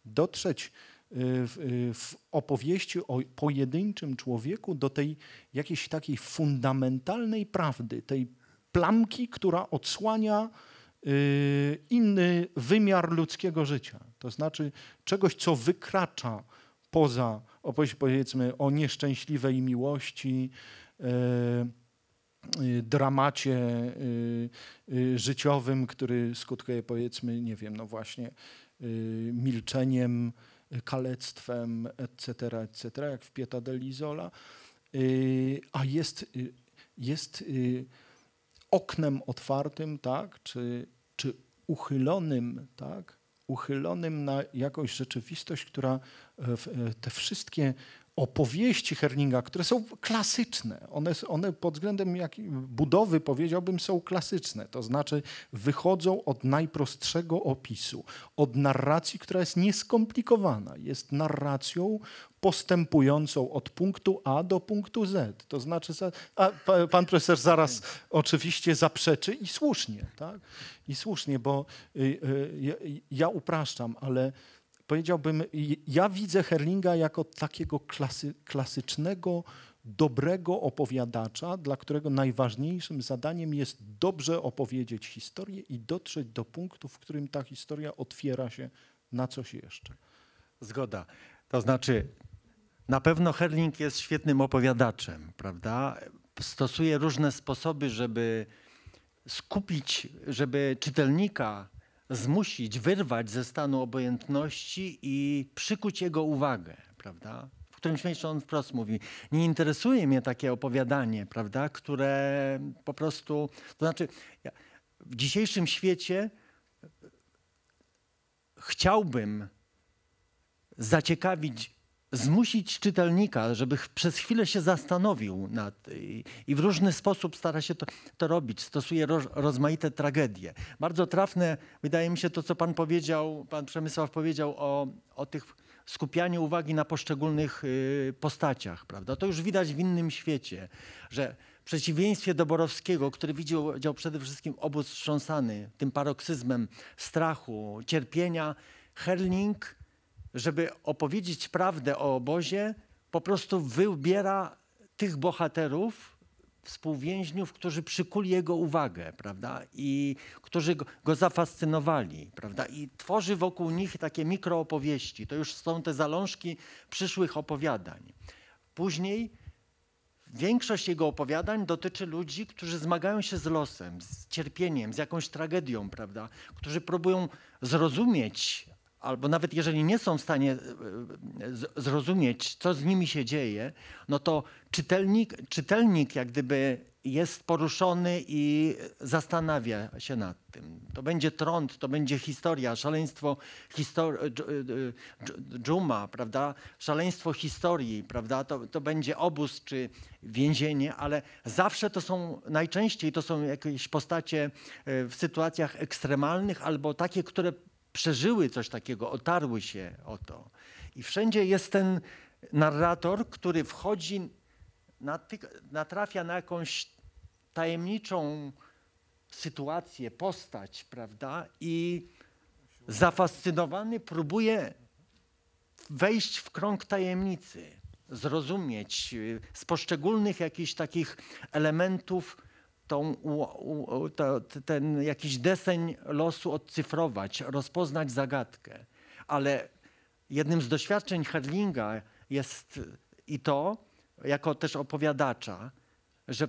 dotrzeć w, w, opowieści o pojedynczym człowieku do tej jakiejś takiej fundamentalnej prawdy, tej plamki, która odsłania inny wymiar ludzkiego życia. To znaczy czegoś, co wykracza poza opowieść, powiedzmy, o nieszczęśliwej miłości, E, e, dramacie e, życiowym, który skutkuje powiedzmy, nie wiem, no właśnie milczeniem, kalectwem, etc., etc., jak w Pieta delizola, a jest, jest oknem otwartym, tak, czy, czy uchylonym, tak, uchylonym na jakąś rzeczywistość, która te wszystkie opowieści Herninga, które są klasyczne, one, one pod względem jak, budowy powiedziałbym są klasyczne, to znaczy wychodzą od najprostszego opisu, od narracji, która jest nieskomplikowana, jest narracją postępującą od punktu A do punktu Z. To znaczy, a pan profesor zaraz oczywiście zaprzeczy i słusznie, tak? I słusznie, bo y, y, ja upraszczam, ale powiedziałbym, ja widzę Herlinga jako takiego klasy, klasycznego, dobrego opowiadacza, dla którego najważniejszym zadaniem jest dobrze opowiedzieć historię i dotrzeć do punktu, w którym ta historia otwiera się na coś jeszcze. Zgoda. To znaczy, na pewno Herling jest świetnym opowiadaczem, prawda? Stosuje różne sposoby, żeby skupić, żeby czytelnika zmusić, wyrwać ze stanu obojętności i przykuć jego uwagę, prawda? W którymś momencie on wprost mówi, nie interesuje mnie takie opowiadanie, prawda, które po prostu, to znaczy w dzisiejszym świecie chciałbym zaciekawić zmusić czytelnika, żeby przez chwilę się zastanowił nad, i, w różny sposób stara się to, to robić. Stosuje rozmaite tragedie. Bardzo trafne wydaje mi się to, co pan powiedział, pan Przemysław powiedział o, o tych skupianiu uwagi na poszczególnych y, postaciach, prawda? To już widać w innym świecie, że w przeciwieństwie do Borowskiego, który widział przede wszystkim obóz wstrząsany tym paroksyzmem strachu, cierpienia, Herling żeby opowiedzieć prawdę o obozie, po prostu wybiera tych bohaterów, współwięźniów, którzy przykuli jego uwagę, prawda? I którzy go, go zafascynowali, prawda? I tworzy wokół nich takie mikroopowieści. To już są te zalążki przyszłych opowiadań. Później większość jego opowiadań dotyczy ludzi, którzy zmagają się z losem, z cierpieniem, z jakąś tragedią, prawda? Którzy próbują zrozumieć albo nawet jeżeli nie są w stanie e, e, zrozumieć, co z nimi się dzieje, no to czytelnik, czytelnik jak gdyby jest poruszony i zastanawia się nad tym. To będzie trąd, to będzie historia, szaleństwo histori- e, dżuma, prawda? Szaleństwo historii, prawda? To, to będzie obóz czy więzienie, ale zawsze to są, najczęściej to są jakieś postacie w sytuacjach ekstremalnych albo takie, które przeżyły coś takiego, otarły się o to. I wszędzie jest ten narrator, który wchodzi, natrafia na jakąś tajemniczą sytuację, postać, prawda? I zafascynowany próbuje wejść w krąg tajemnicy, zrozumieć y, z poszczególnych jakichś takich elementów tą, ten jakiś deseń losu odcyfrować, rozpoznać zagadkę. Ale jednym z doświadczeń Herlinga jest i to, jako też opowiadacza, że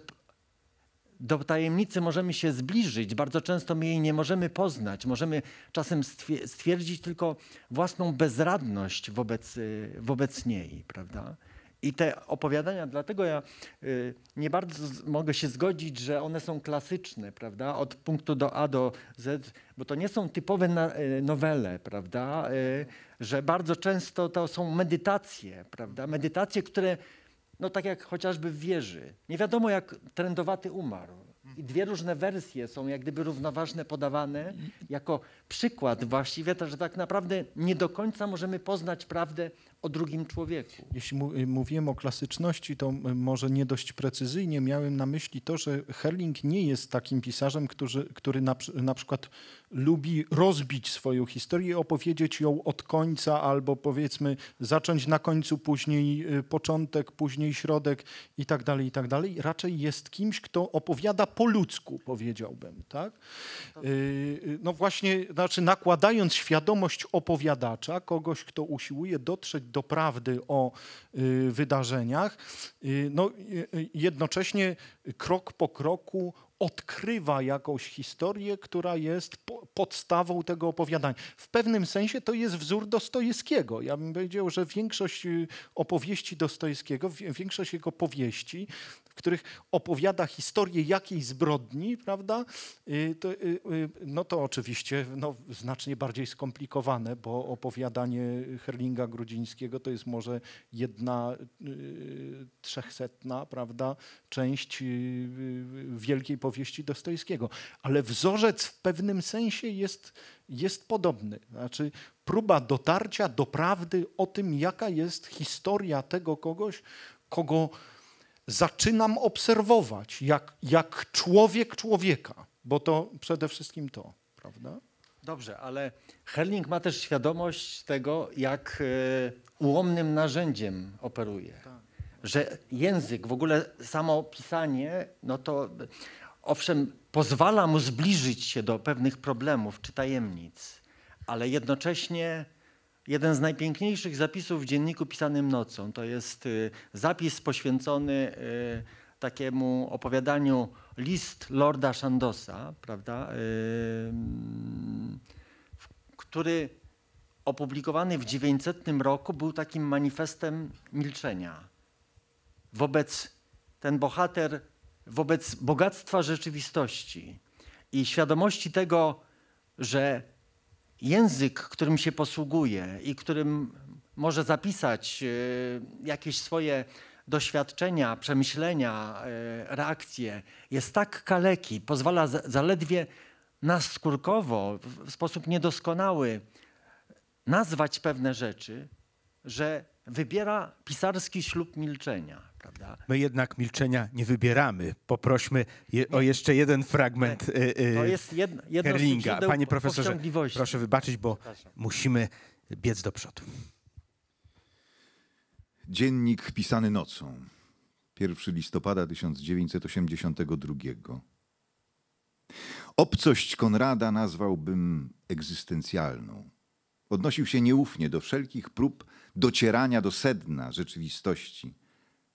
do tajemnicy możemy się zbliżyć, bardzo często my jej nie możemy poznać. Możemy czasem stwierdzić tylko własną bezradność wobec, wobec niej, prawda? I te opowiadania, dlatego ja y, nie bardzo mogę się zgodzić, że one są klasyczne, prawda? Od punktu do A do Z, bo to nie są typowe y, nowele, prawda? Y, że bardzo często to są medytacje, prawda? Medytacje, które, no tak jak chociażby w wieży. Nie wiadomo, jak trendowaty umarł. I dwie różne wersje są jak gdyby równoważne podawane jako przykład właściwie, że tak naprawdę nie do końca możemy poznać prawdę o drugim człowieku. Jeśli y, mówiłem o klasyczności, to y, może nie dość precyzyjnie miałem na myśli to, że Herling nie jest takim pisarzem, który, który na, na przykład lubi rozbić swoją historię, opowiedzieć ją od końca albo powiedzmy zacząć na końcu, później y, początek, później środek i tak dalej, i tak dalej. Raczej jest kimś, kto opowiada po ludzku, powiedziałbym, tak? No właśnie, znaczy nakładając świadomość opowiadacza, kogoś, kto usiłuje dotrzeć do prawdy o y, wydarzeniach, y, no, y, jednocześnie krok po kroku odkrywa jakąś historię, która jest po podstawą tego opowiadania. W pewnym sensie to jest wzór Dostojewskiego. Ja bym powiedział, że większość y, opowieści Dostojewskiego, większość jego powieści, w których opowiada historię jakiejś zbrodni, prawda, y, to, y, no to oczywiście no, znacznie bardziej skomplikowane, bo opowiadanie Herlinga Grudzińskiego to jest może jedna trzechsetna, prawda, część wielkiej powieści powieści Dostojskiego, ale wzorzec w pewnym sensie jest, jest podobny. Znaczy, próba dotarcia do prawdy o tym, jaka jest historia tego kogoś, kogo zaczynam obserwować, jak, jak człowiek człowieka, bo to przede wszystkim to, prawda? Dobrze, ale Herling ma też świadomość tego, jak e, ułomnym narzędziem operuje. Tak. Że język, w ogóle samo pisanie, no to owszem, pozwala mu zbliżyć się do pewnych problemów czy tajemnic, ale jednocześnie jeden z najpiękniejszych zapisów w dzienniku pisanym nocą to jest y, zapis poświęcony y, takiemu opowiadaniu list Lorda Shandosa, prawda, który opublikowany w 900 roku był takim manifestem milczenia. Wobec ten bohater wobec bogactwa rzeczywistości i świadomości tego, że język, którym się posługuje i którym może zapisać e, jakieś swoje doświadczenia, przemyślenia, e, reakcje, jest tak kaleki, pozwala zaledwie naskórkowo, w sposób niedoskonały nazwać pewne rzeczy, że wybiera pisarski ślub milczenia. Prawda? My jednak milczenia nie wybieramy. Poprośmy je, o jeszcze jeden fragment y, y Herlinga. Panie profesorze, proszę wybaczyć, bo musimy biec do przodu. Dziennik pisany nocą. 1 listopada 1982. Obcość Konrada nazwałbym egzystencjalną. Odnosił się nieufnie do wszelkich prób docierania do sedna rzeczywistości –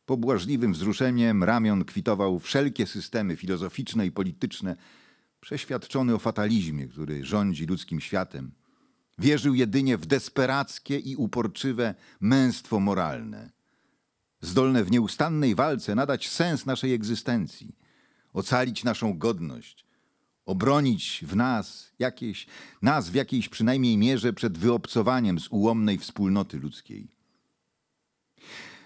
Pobłażliwym wzruszeniem ramion kwitował wszelkie systemy filozoficzne i polityczne, przeświadczony o fatalizmie, który rządzi ludzkim światem. Wierzył jedynie w desperackie i uporczywe męstwo moralne, zdolne w nieustannej walce nadać sens naszej egzystencji, ocalić naszą godność, obronić w nas jakieś, nas w jakiejś przynajmniej mierze przed wyobcowaniem z ułomnej wspólnoty ludzkiej.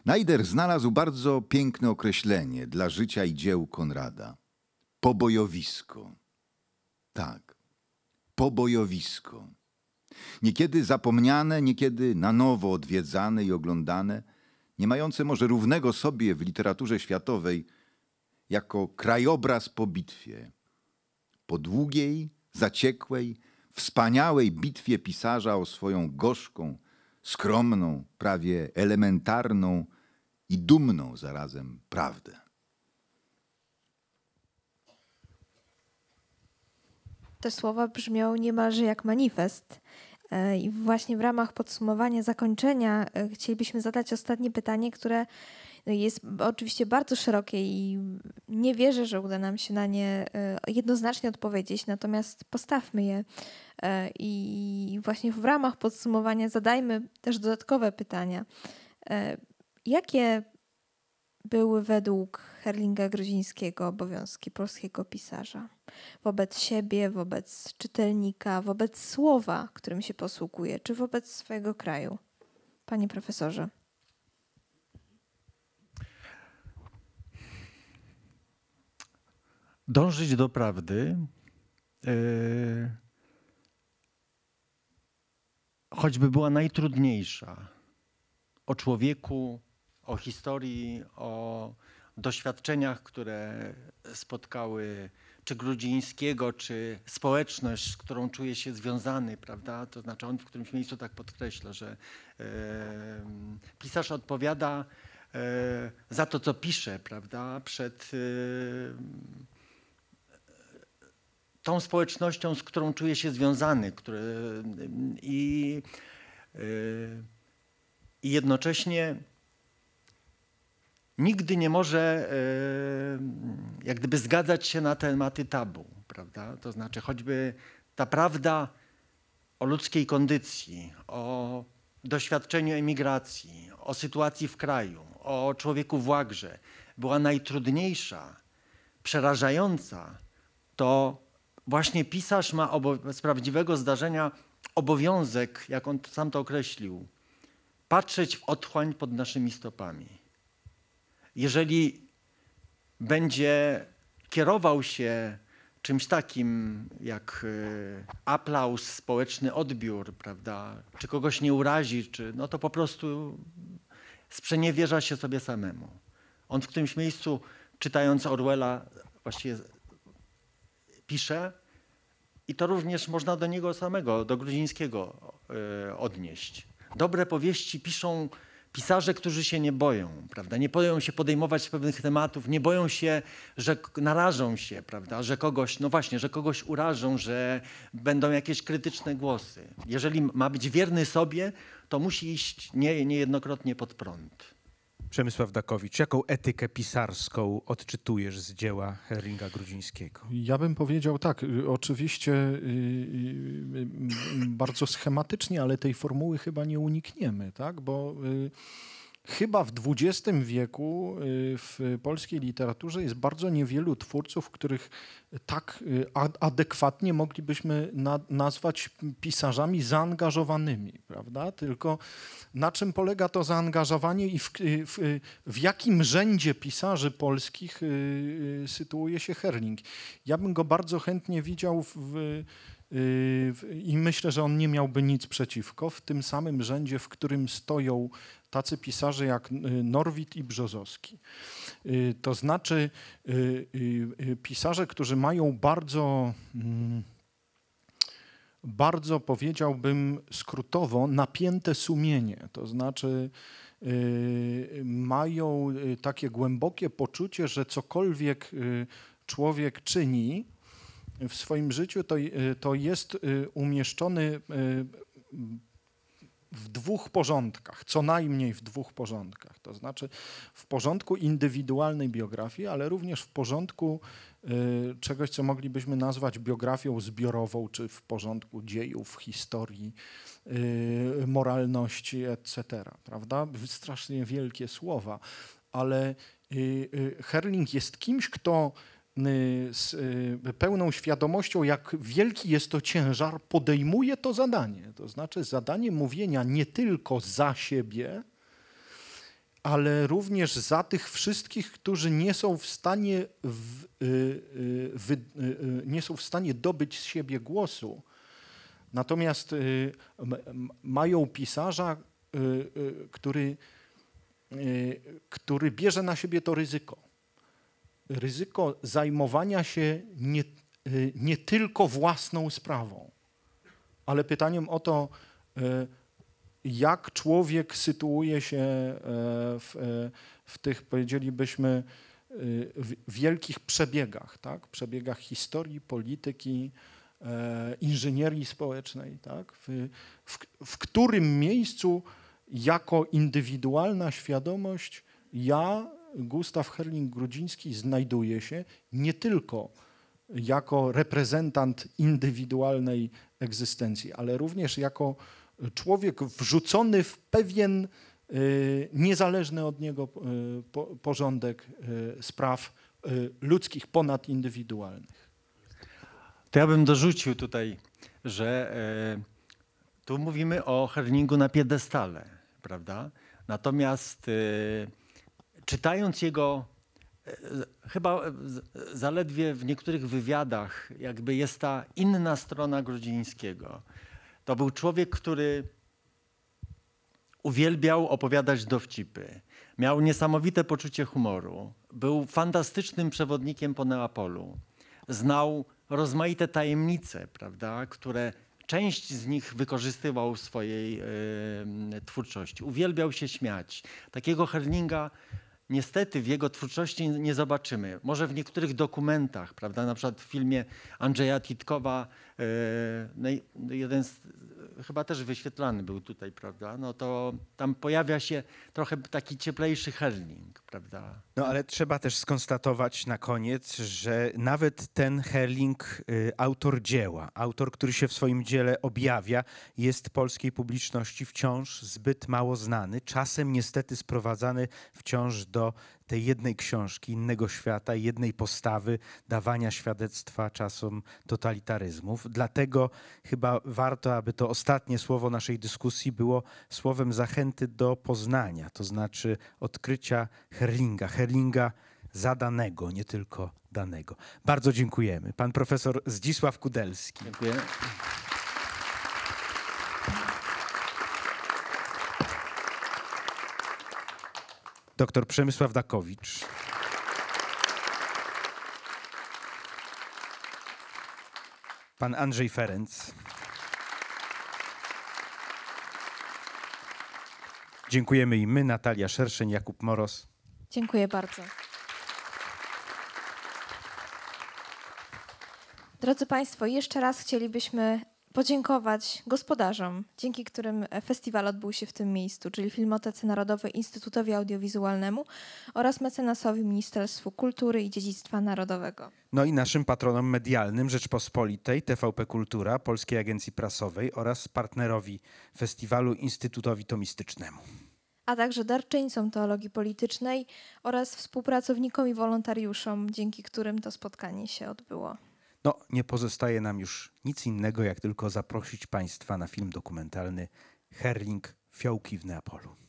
Najder znalazł bardzo piękne określenie dla życia i dzieł Konrada. Pobojowisko. Tak, pobojowisko. Niekiedy zapomniane, niekiedy na nowo odwiedzane i oglądane, nie mające może równego sobie w literaturze światowej, jako krajobraz po bitwie. Po długiej, zaciekłej, wspaniałej bitwie pisarza o swoją gorzką, skromną, prawie elementarną i dumną zarazem prawdę. Te słowa brzmią niemalże jak manifest. E, I właśnie w ramach podsumowania, zakończenia, e, chcielibyśmy zadać ostatnie pytanie, które jest oczywiście bardzo szerokie i nie wierzę, że uda nam się na nie e, jednoznacznie odpowiedzieć, natomiast postawmy je e, i właśnie w ramach podsumowania zadajmy też dodatkowe pytania. E, jakie były według Herlinga Gruzińskiego obowiązki polskiego pisarza wobec siebie, wobec czytelnika, wobec słowa, którym się posługuje, czy wobec swojego kraju? Panie profesorze. dążyć do prawdy, e, choćby była najtrudniejsza, o człowieku, o historii, o doświadczeniach, które spotkały czy Grudzińskiego, czy społeczność, z którą czuje się związany, prawda? To znaczy on w którymś miejscu tak podkreśla, że e, pisarz odpowiada e, za to, co pisze, prawda? Przed tą społecznością, z którą czuję się związany. Który, i, y, I jednocześnie nigdy nie może y, jak gdyby zgadzać się na tematy tabu, prawda? To znaczy choćby ta prawda o ludzkiej kondycji, o doświadczeniu emigracji, o sytuacji w kraju, o człowieku w łagrze była najtrudniejsza, przerażająca, to właśnie pisarz ma z prawdziwego zdarzenia obowiązek, jak on sam to określił, patrzeć w otchłań pod naszymi stopami. Jeżeli będzie kierował się czymś takim jak e, aplauz, społeczny odbiór, prawda, czy kogoś nie urazi, czy, no to po prostu sprzeniewierza się sobie samemu. On w którymś miejscu, czytając Orwella, właściwie pisze, i to również można do niego samego, do gruzińskiego e, odnieść. Dobre powieści piszą pisarze, którzy się nie boją, prawda? Nie boją się podejmować pewnych tematów, nie boją się, że narażą się, prawda? Że kogoś, no właśnie, że kogoś urażą, że będą jakieś krytyczne głosy. Jeżeli ma być wierny sobie, to musi iść nie, niejednokrotnie pod prąd. Przemysław Dakowicz, jaką etykę pisarską odczytujesz z dzieła Heringa Grudzińskiego? Ja bym powiedział tak, y, oczywiście y, y, bardzo schematycznie, ale tej formuły chyba nie unikniemy, tak? bo Chyba w XX wieku y, w polskiej literaturze jest bardzo niewielu twórców, których tak y, adekwatnie moglibyśmy nazwać pisarzami zaangażowanymi, prawda? Tylko na czym polega to zaangażowanie i w, y, w, w jakim rzędzie pisarzy polskich sytuuje się Herling? Ja bym go bardzo chętnie widział w i myślę, że on nie miałby nic przeciwko w tym samym rzędzie, w którym stoją tacy pisarze jak y, Norwid i Brzozowski. Y, to znaczy y, pisarze, którzy mają bardzo, mm, bardzo powiedziałbym skrótowo, napięte sumienie. To znaczy mają takie głębokie poczucie, że cokolwiek człowiek czyni, w swoim życiu, to, to jest umieszczony w dwóch porządkach, co najmniej w dwóch porządkach, to znaczy w porządku indywidualnej biografii, ale również w porządku y, czegoś, co moglibyśmy nazwać biografią zbiorową, czy w porządku dziejów, historii, y, moralności, etc. Prawda? Strasznie wielkie słowa, ale y, Herling jest kimś, kto Y, z y, pełną świadomością, jak wielki jest to ciężar, podejmuje to zadanie. To znaczy zadanie mówienia nie tylko za siebie, ale również za tych wszystkich, którzy nie są w stanie, w, y, w, nie są w stanie dobyć z siebie głosu. Natomiast mają pisarza, który, który bierze na siebie to ryzyko ryzyko zajmowania się nie, y, nie tylko własną sprawą, ale pytaniem o to, y, jak człowiek sytuuje się e, w, e, w tych, powiedzielibyśmy, y, wielkich przebiegach, tak? przebiegach historii, polityki, e, inżynierii społecznej, tak? w, w, w którym miejscu jako indywidualna świadomość ja Gustaw Herling-Grudziński znajduje się nie tylko jako reprezentant indywidualnej egzystencji, ale również jako człowiek wrzucony w pewien y, niezależny od niego y, porządek y, spraw ludzkich, ponadindywidualnych. To ja bym dorzucił tutaj, że e, tu mówimy o Herlingu na piedestale, prawda? Natomiast e, czytając jego, e, e, chyba e, zaledwie w niektórych wywiadach, jakby jest ta inna strona Grodzińskiego. To był człowiek, który uwielbiał opowiadać dowcipy. Miał niesamowite poczucie humoru. Był fantastycznym przewodnikiem po Neapolu. Znał rozmaite tajemnice, prawda, które część z nich wykorzystywał w swojej y, twórczości. Uwielbiał się śmiać. Takiego Herlinga niestety w jego twórczości nie zobaczymy. Może w niektórych dokumentach, prawda, na przykład w filmie Andrzeja Titkowa, e, no jeden z chyba też wyświetlany był tutaj, prawda? No to tam pojawia się trochę taki cieplejszy herling, prawda? No ale trzeba też skonstatować na koniec, że nawet ten herling, y, autor dzieła, autor, który się w swoim dziele objawia, jest polskiej publiczności wciąż zbyt mało znany, czasem niestety sprowadzany wciąż do tej jednej książki, innego świata, jednej postawy dawania świadectwa czasom totalitaryzmów. Dlatego chyba warto, aby to ostatnie słowo naszej dyskusji było słowem zachęty do poznania, to znaczy odkrycia Herlinga. Herlinga zadanego, nie tylko danego. Bardzo dziękujemy. Pan profesor Zdzisław Kudelski. Dziękuję. dr Przemysław Dakowicz. Pan Andrzej Ferenc. Dziękujemy i my, Natalia Szerszeń, Jakub Moros. Dziękuję bardzo. Drodzy Państwo, jeszcze raz chcielibyśmy podziękować gospodarzom, dzięki którym festiwal odbył się w tym miejscu, czyli Filmotece Narodowej Instytutowi Audiowizualnemu oraz mecenasowi Ministerstwu Kultury i Dziedzictwa Narodowego. No i naszym patronom medialnym Rzeczpospolitej, TVP Kultura, Polskiej Agencji Prasowej oraz partnerowi festiwalu Instytutowi Tomistycznemu a także darczyńcom teologii politycznej oraz współpracownikom i wolontariuszom, dzięki którym to spotkanie się odbyło. No, nie pozostaje nam już nic innego, jak tylko zaprosić Państwa na film dokumentalny Herling Fiołki w Neapolu.